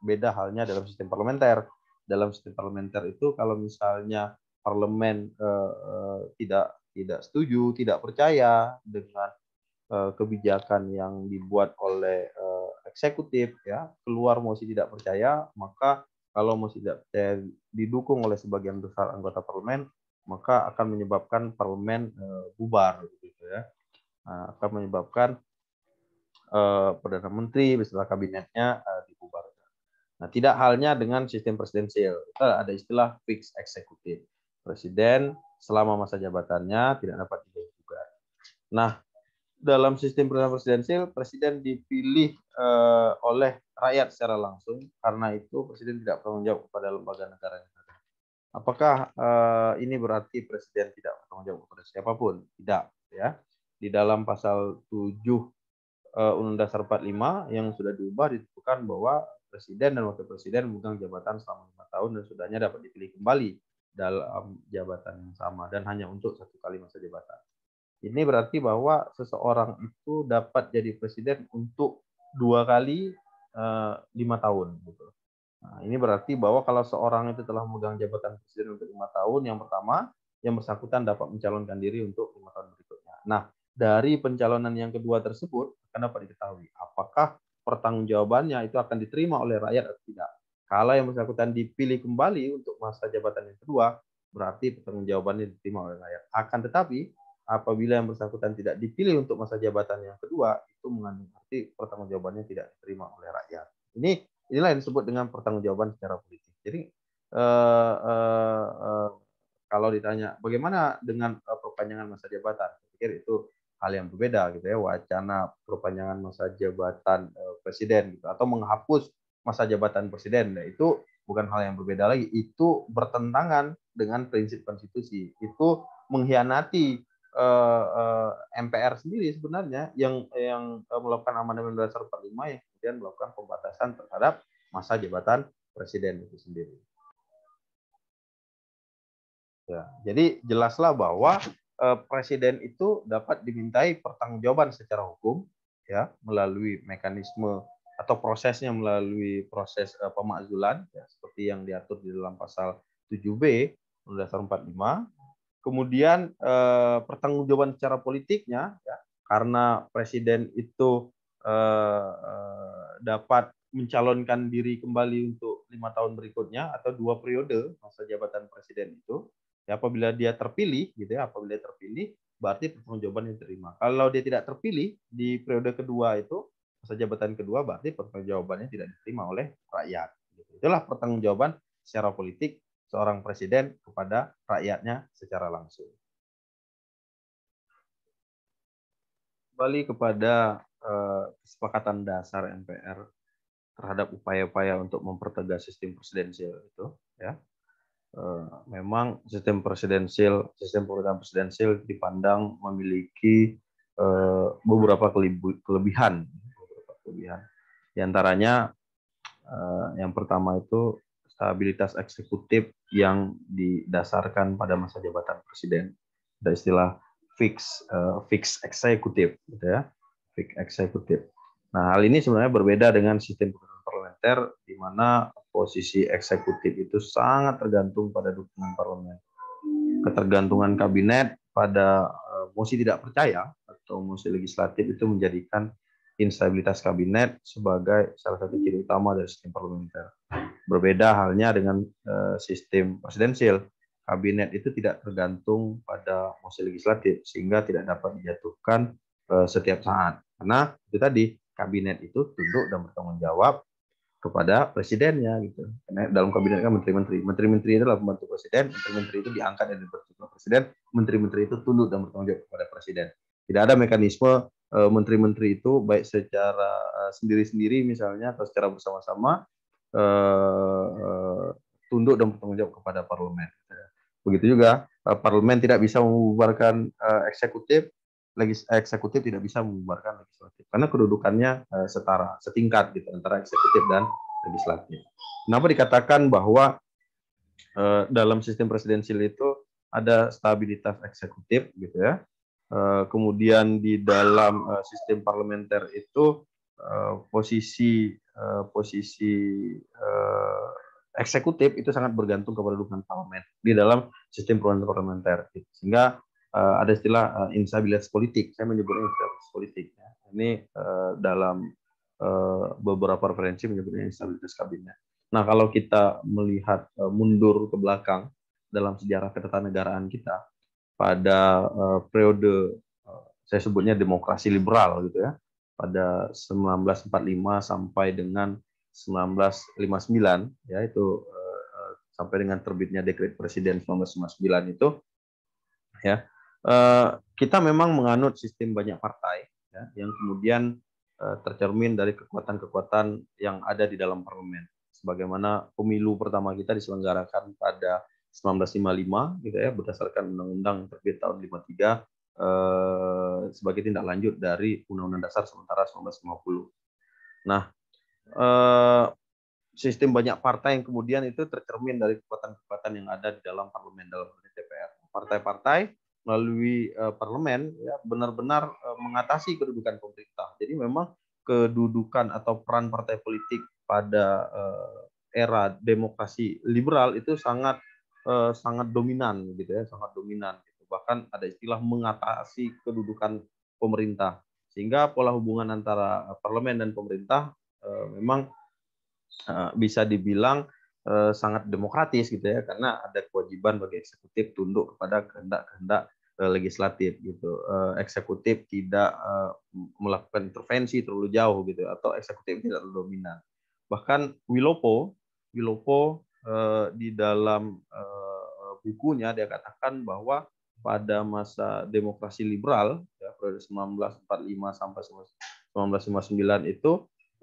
Beda halnya dalam sistem parlementer. Dalam sistem parlementer itu kalau misalnya parlemen eh, eh tidak tidak setuju, tidak percaya dengan eh, kebijakan yang dibuat oleh eh, eksekutif ya, keluar mosi tidak percaya, maka kalau mosi tidak percaya didukung oleh sebagian besar anggota parlemen, maka akan menyebabkan parlemen bubar gitu ya Nah, akan menyebabkan uh, Perdana Menteri beserta kabinetnya uh, dibubarkan. Nah, tidak halnya dengan sistem presidensial. Ada istilah fix eksekutif. Presiden selama masa jabatannya tidak dapat dibubarkan. Nah, dalam sistem presidensial, presiden dipilih uh, oleh rakyat secara langsung. Karena itu, presiden tidak bertanggung jawab kepada lembaga negara. Apakah uh, ini berarti presiden tidak bertanggung jawab kepada siapapun? Tidak, ya di dalam pasal 7 eh, Undang-Undang Dasar 45 yang sudah diubah ditentukan bahwa presiden dan wakil presiden memegang jabatan selama lima tahun dan sudahnya dapat dipilih kembali dalam jabatan yang sama dan hanya untuk satu kali masa jabatan. Ini berarti bahwa seseorang itu dapat jadi presiden untuk dua kali eh, lima tahun. Gitu. Nah, ini berarti bahwa kalau seorang itu telah memegang jabatan presiden untuk lima tahun, yang pertama yang bersangkutan dapat mencalonkan diri untuk lima tahun berikutnya. Nah, dari pencalonan yang kedua tersebut akan dapat diketahui apakah pertanggungjawabannya itu akan diterima oleh rakyat atau tidak. Kalau yang bersangkutan dipilih kembali untuk masa jabatan yang kedua, berarti pertanggungjawabannya diterima oleh rakyat. Akan tetapi, apabila yang bersangkutan tidak dipilih untuk masa jabatan yang kedua, itu mengandung arti pertanggungjawabannya tidak diterima oleh rakyat. Ini inilah yang disebut dengan pertanggungjawaban secara politik. Jadi eh, eh, eh, kalau ditanya bagaimana dengan eh, perpanjangan masa jabatan, saya pikir itu hal yang berbeda gitu ya wacana perpanjangan masa jabatan eh, presiden gitu atau menghapus masa jabatan presiden nah, itu bukan hal yang berbeda lagi itu bertentangan dengan prinsip konstitusi itu mengkhianati eh, eh, MPR sendiri sebenarnya yang yang melakukan amandemen dasar 45 yang kemudian melakukan pembatasan terhadap masa jabatan presiden itu sendiri. Ya, jadi jelaslah bahwa Eh, presiden itu dapat dimintai pertanggungjawaban secara hukum ya melalui mekanisme atau prosesnya melalui proses eh, pemakzulan ya, seperti yang diatur di dalam pasal 7B Undang Dasar 45. Kemudian eh, pertanggungjawaban secara politiknya ya, karena presiden itu eh, eh, dapat mencalonkan diri kembali untuk lima tahun berikutnya atau dua periode masa jabatan presiden itu apabila dia terpilih gitu ya, apabila dia terpilih berarti pertanggungjawaban yang diterima. Kalau dia tidak terpilih di periode kedua itu masa jabatan kedua berarti pertanggungjawabannya tidak diterima oleh rakyat. Gitu. Itulah pertanggungjawaban secara politik seorang presiden kepada rakyatnya secara langsung. Kembali kepada eh, kesepakatan dasar MPR terhadap upaya-upaya untuk mempertegas sistem presidensial itu, ya. Eh, memang sistem presidensial, sistem pemerintahan presidensial dipandang memiliki eh, beberapa kelebihan, beberapa kelebihan. Di antaranya eh, yang pertama itu stabilitas eksekutif yang didasarkan pada masa jabatan presiden. Ada istilah fix fix eksekutif, gitu ya, fix eksekutif. Nah hal ini sebenarnya berbeda dengan sistem parlementer di mana posisi eksekutif itu sangat tergantung pada dukungan parlemen. Ketergantungan kabinet pada eh, mosi tidak percaya atau mosi legislatif itu menjadikan instabilitas kabinet sebagai salah satu ciri utama dari sistem parlementer. Berbeda halnya dengan eh, sistem presidensial, Kabinet itu tidak tergantung pada mosi legislatif sehingga tidak dapat dijatuhkan eh, setiap saat. Karena itu tadi kabinet itu tunduk dan bertanggung jawab kepada presidennya gitu. Karena dalam kabinet kan menteri-menteri, menteri-menteri itu adalah pembantu presiden, menteri-menteri itu diangkat dan oleh presiden, menteri-menteri itu tunduk dan bertanggung jawab kepada presiden. Tidak ada mekanisme e, menteri-menteri itu baik secara e, sendiri-sendiri misalnya atau secara bersama-sama e, tunduk dan bertanggung jawab kepada parlemen. Begitu juga parlemen tidak bisa membubarkan eksekutif legis eh, eksekutif tidak bisa membubarkan legislatif karena kedudukannya uh, setara, setingkat gitu antara eksekutif dan legislatif. Kenapa dikatakan bahwa uh, dalam sistem presidensial itu ada stabilitas eksekutif gitu ya. kemudian di dalam sistem parlementer itu posisi posisi eksekutif itu sangat bergantung kepada dukungan parlemen di dalam sistem parlementer sehingga uh, ada istilah uh, instabilitas politik. Saya menyebutnya instabilitas politik. Ya. Ini uh, dalam uh, beberapa referensi menyebutnya instabilitas kabinet. Nah, kalau kita melihat uh, mundur ke belakang dalam sejarah ketatanegaraan kita pada uh, periode uh, saya sebutnya demokrasi liberal gitu ya, pada 1945 sampai dengan 1959 ya itu uh, sampai dengan terbitnya dekret presiden 1959 itu ya Eh, kita memang menganut sistem banyak partai ya, yang kemudian eh, tercermin dari kekuatan-kekuatan yang ada di dalam parlemen. Sebagaimana pemilu pertama kita diselenggarakan pada 1955 gitu ya berdasarkan undang-undang terbit tahun 53 eh, sebagai tindak lanjut dari undang-undang dasar sementara 1950. Nah, eh, sistem banyak partai yang kemudian itu tercermin dari kekuatan-kekuatan yang ada di dalam parlemen dalam DPR. Partai-partai melalui uh, parlemen ya benar-benar uh, mengatasi kedudukan pemerintah. Jadi memang kedudukan atau peran partai politik pada uh, era demokrasi liberal itu sangat uh, sangat dominan gitu ya, sangat dominan gitu. Bahkan ada istilah mengatasi kedudukan pemerintah. Sehingga pola hubungan antara parlemen dan pemerintah uh, memang uh, bisa dibilang Eh, sangat demokratis gitu ya karena ada kewajiban bagi eksekutif tunduk kepada kehendak-kehendak eh, legislatif gitu. Eh, eksekutif tidak melakukan intervensi terlalu jauh gitu atau eksekutif tidak terlalu dominan. Bahkan Wilopo Wilopo di dalam bukunya dia katakan bahwa pada masa demokrasi liberal ya, periode 1945 sampai 1959 itu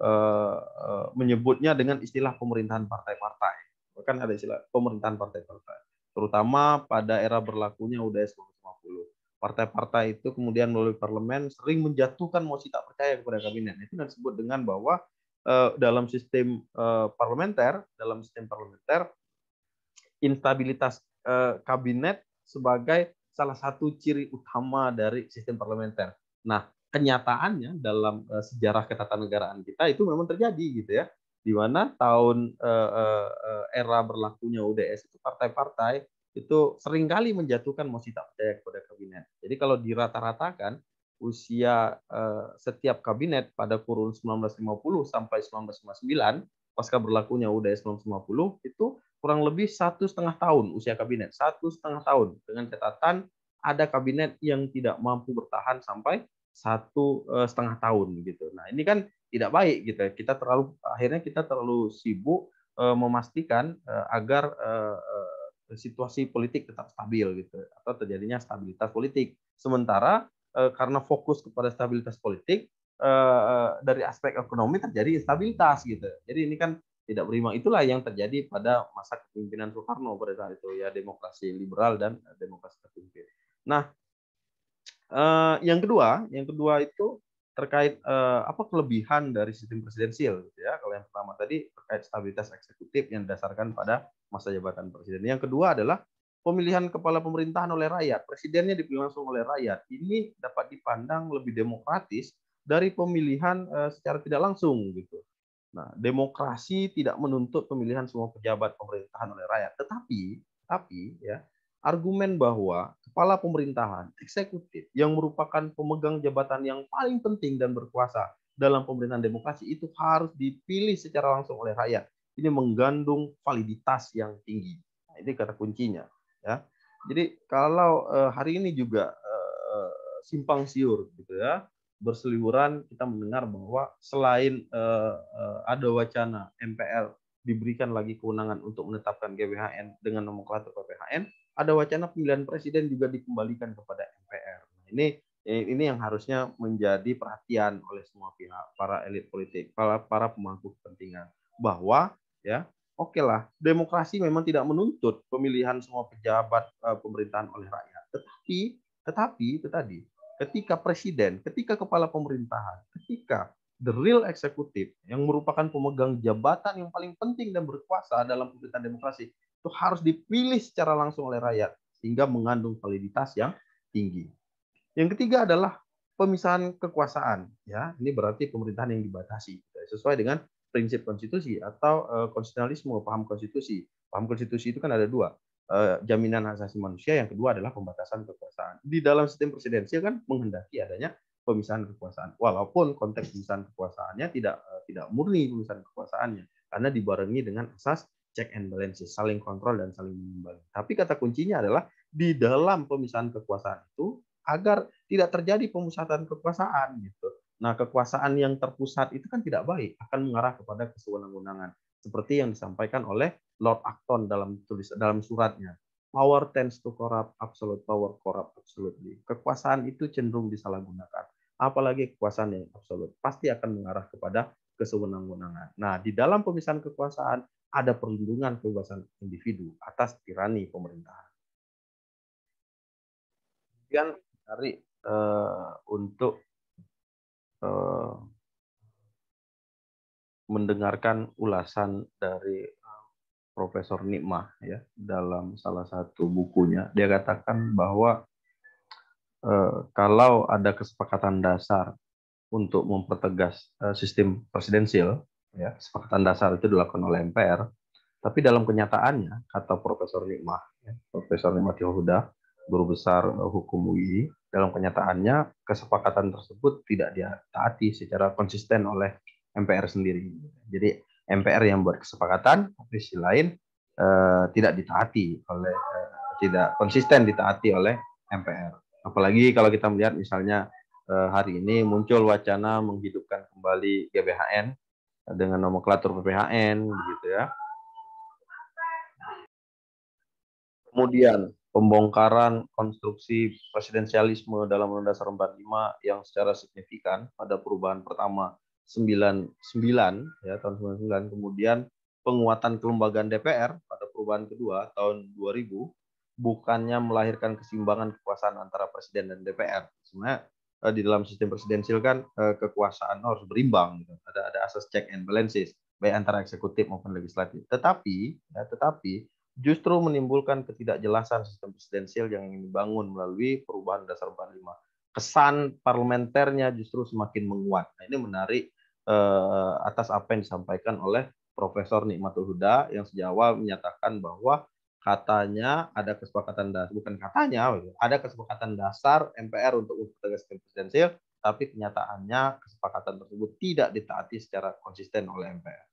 Eh, eh, menyebutnya dengan istilah pemerintahan partai-partai. Bahkan ada istilah pemerintahan partai-partai. Terutama pada era berlakunya UDS 1950. Partai-partai itu kemudian melalui parlemen sering menjatuhkan mosi tak percaya kepada kabinet. Itu disebut dengan bahwa eh, dalam sistem parlementer, dalam sistem parlementer, instabilitas kabinet sebagai salah satu ciri utama dari sistem parlementer. Nah, kenyataannya dalam uh, sejarah ketatanegaraan kita itu memang terjadi gitu ya di mana tahun uh, uh, era berlakunya UDS itu partai-partai itu seringkali menjatuhkan mosi tak percaya kepada kabinet. Jadi kalau dirata-ratakan usia uh, setiap kabinet pada kurun 1950 sampai 1959 pasca berlakunya UDS 1950 itu kurang lebih satu setengah tahun usia kabinet satu setengah tahun dengan catatan ada kabinet yang tidak mampu bertahan sampai satu eh, setengah tahun gitu. Nah ini kan tidak baik gitu. Kita terlalu akhirnya kita terlalu sibuk eh, memastikan eh, agar situasi politik tetap stabil gitu atau terjadinya stabilitas politik. Sementara karena fokus kepada stabilitas politik dari aspek ekonomi terjadi instabilitas gitu. Jadi ini kan tidak berimbang itulah yang terjadi pada masa kepemimpinan Soekarno pada saat itu ya demokrasi liberal dan demokrasi terpimpin. Nah Eh, yang kedua, yang kedua itu terkait uh, apa kelebihan dari sistem presidensial, gitu ya. Kalau yang pertama tadi terkait stabilitas eksekutif yang didasarkan pada masa jabatan presiden. Yang kedua adalah pemilihan kepala pemerintahan oleh rakyat. Presidennya dipilih langsung oleh rakyat. Ini dapat dipandang lebih demokratis dari pemilihan uh, secara tidak langsung gitu. Nah, demokrasi tidak menuntut pemilihan semua pejabat pemerintahan oleh rakyat, tetapi tapi ya argumen bahwa kepala pemerintahan eksekutif yang merupakan pemegang jabatan yang paling penting dan berkuasa dalam pemerintahan demokrasi itu harus dipilih secara langsung oleh rakyat. Ini menggandung validitas yang tinggi. Nah, ini kata kuncinya. Ya. Jadi kalau eh, hari ini juga eh, simpang siur gitu ya berseliweran kita mendengar bahwa selain eh, ada wacana MPR diberikan lagi kewenangan untuk menetapkan GBHN dengan nomenklatur PPHN ada wacana pemilihan presiden juga dikembalikan kepada MPR. Nah, ini ini yang harusnya menjadi perhatian oleh semua pihak para elit politik, para para pemangku kepentingan bahwa ya oke okay lah demokrasi memang tidak menuntut pemilihan semua pejabat uh, pemerintahan oleh rakyat, tetapi tetapi itu tadi ketika presiden, ketika kepala pemerintahan, ketika the real eksekutif yang merupakan pemegang jabatan yang paling penting dan berkuasa dalam pemerintahan demokrasi itu harus dipilih secara langsung oleh rakyat sehingga mengandung validitas yang tinggi. Yang ketiga adalah pemisahan kekuasaan ya. Ini berarti pemerintahan yang dibatasi ya, sesuai dengan prinsip konstitusi atau eh, konstitusionalisme paham konstitusi. Paham konstitusi itu kan ada dua, eh, jaminan hak asasi manusia, yang kedua adalah pembatasan kekuasaan. Di dalam sistem presidensial kan menghendaki adanya pemisahan kekuasaan. Walaupun konteks pemisahan kekuasaannya tidak eh, tidak murni pemisahan kekuasaannya karena dibarengi dengan asas check and balance, saling kontrol dan saling mengimbangi. Tapi kata kuncinya adalah di dalam pemisahan kekuasaan itu agar tidak terjadi pemusatan kekuasaan gitu. Nah, kekuasaan yang terpusat itu kan tidak baik, akan mengarah kepada kesewenang-wenangan seperti yang disampaikan oleh Lord Acton dalam tulis dalam suratnya. Power tends to corrupt, absolute power corrupt absolutely. Kekuasaan itu cenderung disalahgunakan, apalagi kekuasaan yang absolut pasti akan mengarah kepada kesewenang-wenangan. Nah, di dalam pemisahan kekuasaan ada perlindungan kebebasan individu atas tirani pemerintahan. Kemudian dari uh, eh, untuk uh, mendengarkan ulasan dari eh, Profesor Nikmah ya dalam salah satu bukunya dia katakan bahwa e, kalau ada kesepakatan dasar untuk mempertegas e, sistem presidensial ya kesepakatan dasar itu dilakukan oleh MPR tapi dalam kenyataannya kata Profesor Nikmah ya, Profesor Nikmah Huda guru besar eh, hukum UI dalam kenyataannya kesepakatan tersebut tidak ditaati secara konsisten oleh MPR sendiri jadi MPR yang buat kesepakatan tapi sisi lain eh, tidak ditaati oleh eh, tidak konsisten ditaati oleh MPR apalagi kalau kita melihat misalnya eh, hari ini muncul wacana menghidupkan kembali GBHN dengan nomenklatur PPHN gitu ya. Kemudian pembongkaran konstruksi presidensialisme dalam Undang-Undang Dasar 45 yang secara signifikan pada perubahan pertama 99 ya tahun 99 kemudian penguatan kelembagaan DPR pada perubahan kedua tahun 2000 bukannya melahirkan kesimbangan kekuasaan antara presiden dan DPR. Sebenarnya uh, di dalam sistem presidensil kan uh, kekuasaan harus berimbang gitu. Ada ada asas check and balances baik antara eksekutif maupun legislatif. Tetapi ya, tetapi justru menimbulkan ketidakjelasan sistem presidensil yang ingin dibangun melalui perubahan dasar 45. Kesan parlementernya justru semakin menguat. Nah, ini menarik eh, atas apa yang disampaikan oleh Profesor Nikmatul Huda yang sejak awal menyatakan bahwa katanya ada kesepakatan dasar bukan katanya oh iya, ada kesepakatan dasar MPR untuk tugas tim presidensil tapi kenyataannya kesepakatan tersebut tidak ditaati secara konsisten oleh MPR.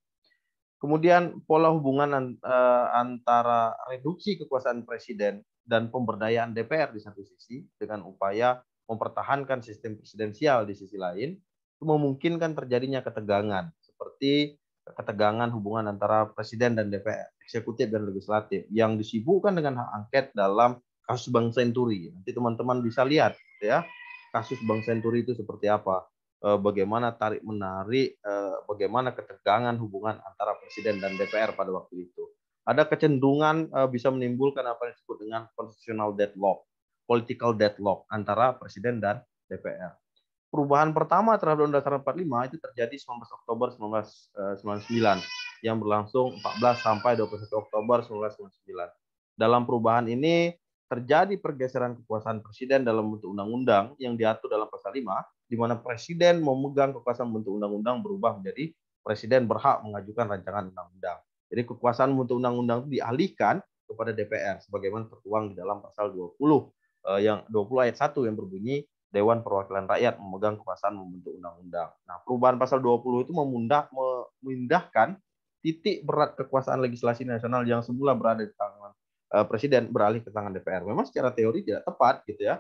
Kemudian pola hubungan eh, antara reduksi kekuasaan presiden dan pemberdayaan DPR di satu sisi dengan upaya mempertahankan sistem presidensial di sisi lain itu memungkinkan terjadinya ketegangan seperti ketegangan hubungan antara presiden dan DPR, eksekutif dan legislatif yang disibukkan dengan hak angket dalam kasus Bank Senturi. Nanti teman-teman bisa lihat ya kasus Bank Senturi itu seperti apa, eh, bagaimana tarik menarik, eh, bagaimana ketegangan hubungan antara presiden dan DPR pada waktu itu. Ada kecenderungan eh, bisa menimbulkan apa yang disebut dengan constitutional deadlock, political deadlock antara presiden dan DPR perubahan pertama terhadap Undang-Undang Dasar 45 itu terjadi 19 Oktober 1999 eh, yang berlangsung 14 sampai 21 Oktober 1999. Dalam perubahan ini terjadi pergeseran kekuasaan presiden dalam bentuk undang-undang yang diatur dalam pasal 5 di mana presiden memegang kekuasaan bentuk undang-undang berubah menjadi presiden berhak mengajukan rancangan undang-undang. Jadi kekuasaan bentuk undang-undang itu dialihkan kepada DPR sebagaimana tertuang di dalam pasal 20 eh, yang 20 ayat 1 yang berbunyi Dewan Perwakilan Rakyat memegang kekuasaan membentuk undang-undang. Nah, perubahan pasal 20 itu memundah, memindahkan titik berat kekuasaan legislasi nasional yang semula berada di tangan uh, presiden beralih ke tangan DPR. Memang secara teori tidak tepat gitu ya.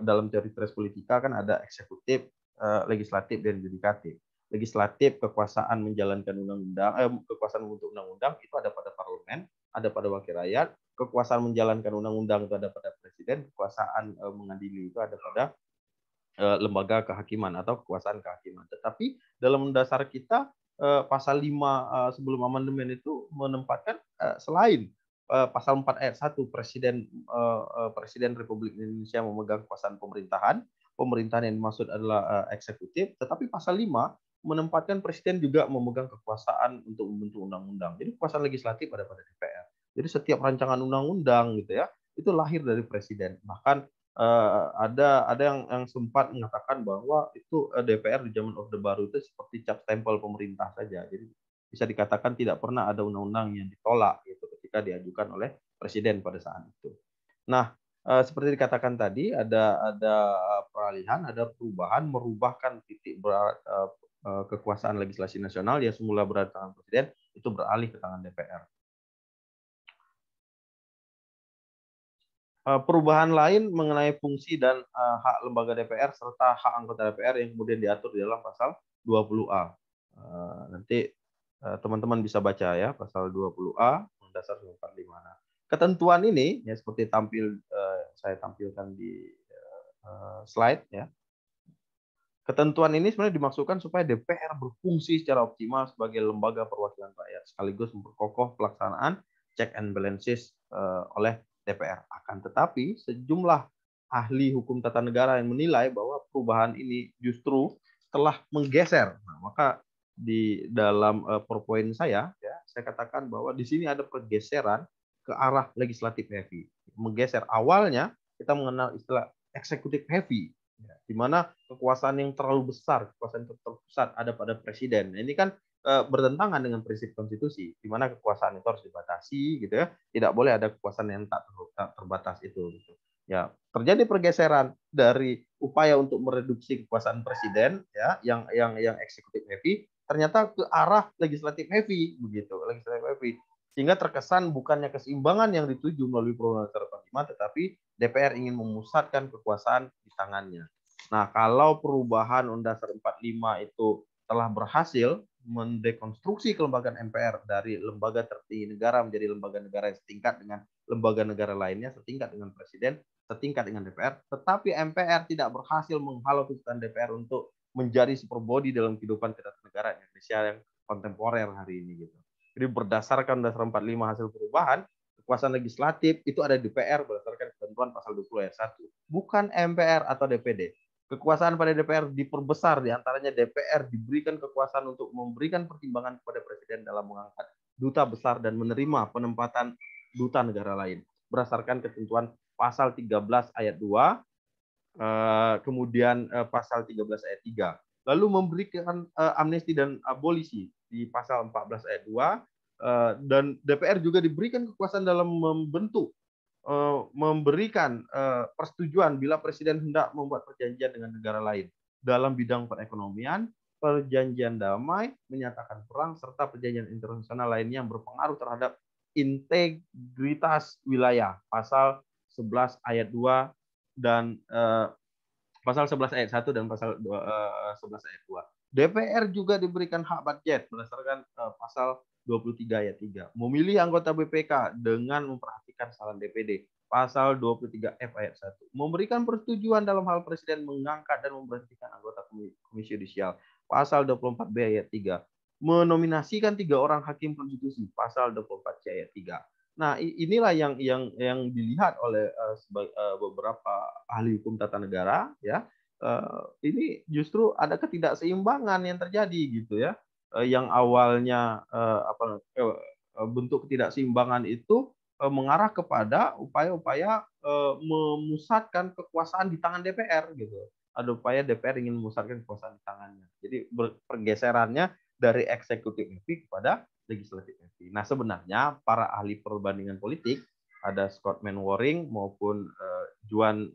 Dalam teori tres politika kan ada eksekutif, uh, legislatif dan yudikatif. Legislatif kekuasaan menjalankan undang-undang, eh, kekuasaan membentuk undang-undang itu ada pada parlemen, ada pada wakil rakyat, kekuasaan menjalankan undang-undang itu ada pada presiden, kekuasaan eh, mengadili itu ada pada Eh, lembaga kehakiman atau kekuasaan kehakiman. Tetapi dalam dasar kita eh, pasal 5 eh, sebelum amandemen itu menempatkan selain pasal 4 ayat 1 presiden presiden Republik Indonesia memegang kekuasaan pemerintahan, pemerintahan yang dimaksud adalah eksekutif, tetapi pasal 5 menempatkan presiden juga memegang kekuasaan untuk membentuk undang-undang. Jadi kekuasaan legislatif ada pada DPR. Jadi setiap rancangan undang-undang gitu ya, itu lahir dari presiden. Bahkan uh, ada ada yang yang sempat mengatakan bahwa itu uh, eh, DPR di zaman Orde Baru itu seperti cap stempel pemerintah saja. Jadi bisa dikatakan tidak pernah ada undang-undang yang ditolak gitu ketika diajukan oleh presiden pada saat itu. Nah, uh, seperti dikatakan tadi ada ada peralihan, ada perubahan merubahkan titik berat uh, kekuasaan legislasi nasional yang semula berada di tangan presiden itu beralih ke tangan DPR. Eh, perubahan lain mengenai fungsi dan eh, hak lembaga DPR serta hak anggota DPR yang kemudian diatur di dalam pasal 20A. Uh, eh, nanti teman-teman uh, bisa baca ya pasal 20A dasar 45. Nah, ketentuan ini ya seperti tampil saya tampilkan di slide ya. Ketentuan ini sebenarnya dimaksudkan supaya DPR berfungsi secara optimal sebagai lembaga perwakilan rakyat sekaligus memperkokoh pelaksanaan check and balances oleh DPR. Akan tetapi sejumlah ahli hukum tata negara yang menilai bahwa perubahan ini justru telah menggeser. Nah, maka di dalam uh, PowerPoint saya ya, saya katakan bahwa di sini ada pergeseran ke arah legislatif heavy. Menggeser awalnya kita mengenal istilah eksekutif heavy ya, di mana kekuasaan yang terlalu besar, kekuasaan yang terpusat ada pada presiden. Nah, ini kan Eh, bertentangan dengan prinsip konstitusi, di mana kekuasaan itu harus dibatasi, gitu ya. Tidak boleh ada kekuasaan yang tak, ter, tak terbatas itu. Gitu. Ya, terjadi pergeseran dari upaya untuk mereduksi kekuasaan presiden, ya, yang yang yang eksekutif heavy, ternyata ke arah legislatif heavy, begitu, legislatif heavy. Sehingga terkesan bukannya keseimbangan yang dituju melalui perundang 45, tetapi DPR ingin memusatkan kekuasaan di tangannya. Nah, kalau perubahan Undang-Undang 45 itu telah berhasil mendekonstruksi kelembagaan MPR dari lembaga tertinggi negara menjadi lembaga negara yang setingkat dengan lembaga negara lainnya, setingkat dengan presiden, setingkat dengan DPR, tetapi MPR tidak berhasil menghalau tuntutan DPR untuk menjadi super body dalam kehidupan negara Indonesia yang kontemporer hari ini gitu. Jadi berdasarkan dasar 45 hasil perubahan, kekuasaan legislatif itu ada di DPR berdasarkan ketentuan pasal 20 ayat 1, bukan MPR atau DPD. Kekuasaan pada DPR diperbesar, diantaranya DPR diberikan kekuasaan untuk memberikan pertimbangan kepada Presiden dalam mengangkat duta besar dan menerima penempatan duta negara lain berdasarkan ketentuan pasal 13 ayat 2 eh, kemudian eh, pasal 13 ayat 3 lalu memberikan eh, amnesti dan abolisi di pasal 14 ayat 2 dan DPR juga diberikan kekuasaan dalam membentuk Eh, memberikan eh, persetujuan bila presiden hendak membuat perjanjian dengan negara lain dalam bidang perekonomian, perjanjian damai, menyatakan perang, serta perjanjian internasional lainnya yang berpengaruh terhadap integritas wilayah. Pasal 11 ayat 2 dan eh, pasal 11 ayat 1 dan pasal 2, eh, 11 ayat 2. DPR juga diberikan hak budget berdasarkan eh, pasal 23 ayat 3. Memilih anggota BPK dengan memperhatikan memberikan saran DPD. Pasal 23F ayat 1. Memberikan persetujuan dalam hal presiden mengangkat dan memberhentikan anggota komisi yudisial. Pasal 24B ayat 3. Menominasikan tiga orang hakim konstitusi. Pasal 24C ayat 3. Nah, inilah yang yang yang dilihat oleh uh, beberapa ahli hukum tata negara ya. Uh, ini justru ada ketidakseimbangan yang terjadi gitu ya. Uh, yang awalnya uh, apa bentuk ketidakseimbangan itu Eh, mengarah kepada upaya-upaya eh, memusatkan kekuasaan di tangan DPR gitu. Ada upaya DPR ingin memusatkan kekuasaan di tangannya. Jadi pergeserannya dari eksekutif EPI kepada legislatif EPI. Nah sebenarnya para ahli perbandingan politik ada Scott Manwaring maupun eh, Juan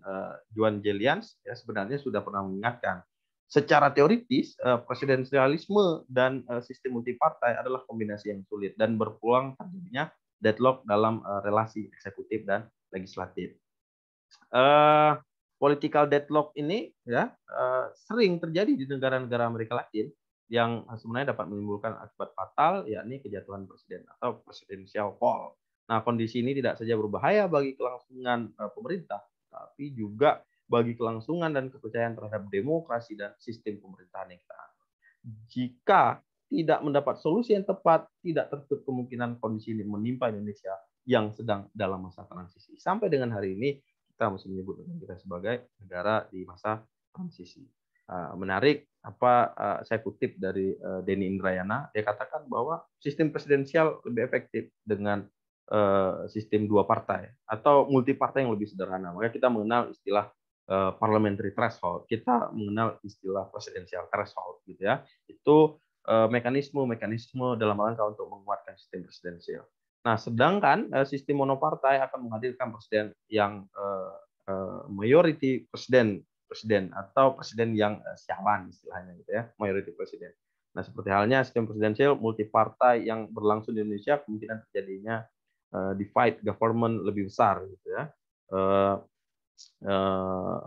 Juan Jelians ya sebenarnya sudah pernah mengingatkan secara teoritis presidensialisme dan uh, sistem multipartai adalah kombinasi yang sulit dan berpeluang terjadinya deadlock dalam uh, relasi eksekutif dan legislatif. Uh, political deadlock ini ya uh, sering terjadi di negara-negara Amerika Latin yang sebenarnya dapat menimbulkan akibat fatal yakni kejatuhan presiden atau presidential fall. Nah, kondisi ini tidak saja berbahaya bagi kelangsungan uh, pemerintah, tapi juga bagi kelangsungan dan kepercayaan terhadap demokrasi dan sistem pemerintahan yang kita jika tidak mendapat solusi yang tepat, tidak tertutup kemungkinan kondisi ini menimpa Indonesia yang sedang dalam masa transisi. Sampai dengan hari ini, kita masih menyebut dengan kita sebagai negara di masa transisi. Ah, menarik apa ah, saya kutip dari eh, Denny Indrayana, dia katakan bahwa sistem presidensial lebih efektif dengan eh, sistem dua partai atau multi partai yang lebih sederhana. Maka kita mengenal istilah eh, parliamentary threshold, kita mengenal istilah presidensial threshold gitu ya. Itu mekanisme-mekanisme eh, dalam rangka untuk menguatkan sistem presidensial. Nah, sedangkan eh, sistem monopartai akan menghadirkan presiden yang eh, mayority presiden presiden atau presiden yang siawan istilahnya gitu ya, mayority presiden. Nah, seperti halnya sistem presidensial multipartai yang berlangsung di Indonesia kemungkinan terjadinya uh, divide government lebih besar gitu ya. Uh,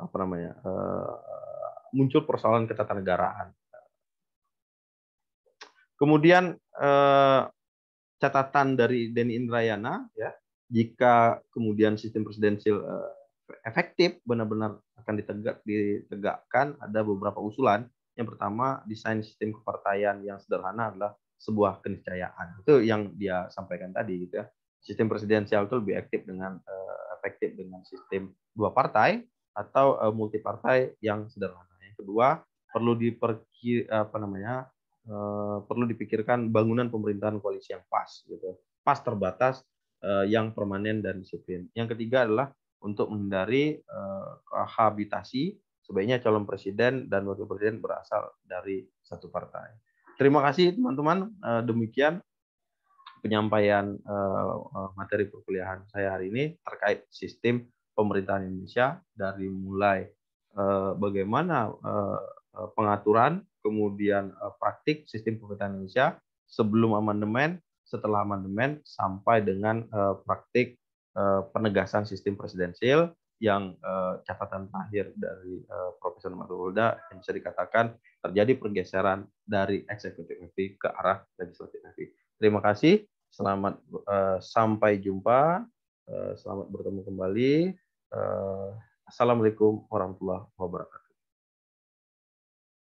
apa namanya? muncul persoalan ketatanegaraan. Kemudian eh, catatan dari Denny Indrayana ya, jika kemudian sistem presidensil eh, efektif benar-benar akan ditegak ditegakkan ada beberapa usulan. Yang pertama, desain sistem kepartaian yang sederhana adalah sebuah keniscayaan. Itu yang dia sampaikan tadi gitu ya. Sistem presidensial itu lebih aktif dengan eh, efektif dengan sistem dua partai atau eh, multi partai yang sederhana. Yang kedua, perlu diperki apa namanya? Eh, perlu dipikirkan bangunan pemerintahan koalisi yang pas gitu pas terbatas eh, yang permanen dan disiplin yang ketiga adalah untuk menghindari eh, kohabitasi sebaiknya calon presiden dan wakil presiden berasal dari satu partai terima kasih teman-teman demikian penyampaian materi perkuliahan saya hari ini terkait sistem pemerintahan Indonesia dari mulai bagaimana pengaturan kemudian uh, praktik sistem pemerintahan Indonesia sebelum amandemen, setelah amandemen sampai dengan uh, praktik uh, penegasan sistem presidensil yang uh, catatan terakhir dari uh, Profesor Matulda yang bisa dikatakan terjadi pergeseran dari eksekutif ke arah legislatif Terima kasih, selamat uh, sampai jumpa, uh, selamat bertemu kembali. Uh, Assalamualaikum warahmatullahi wabarakatuh.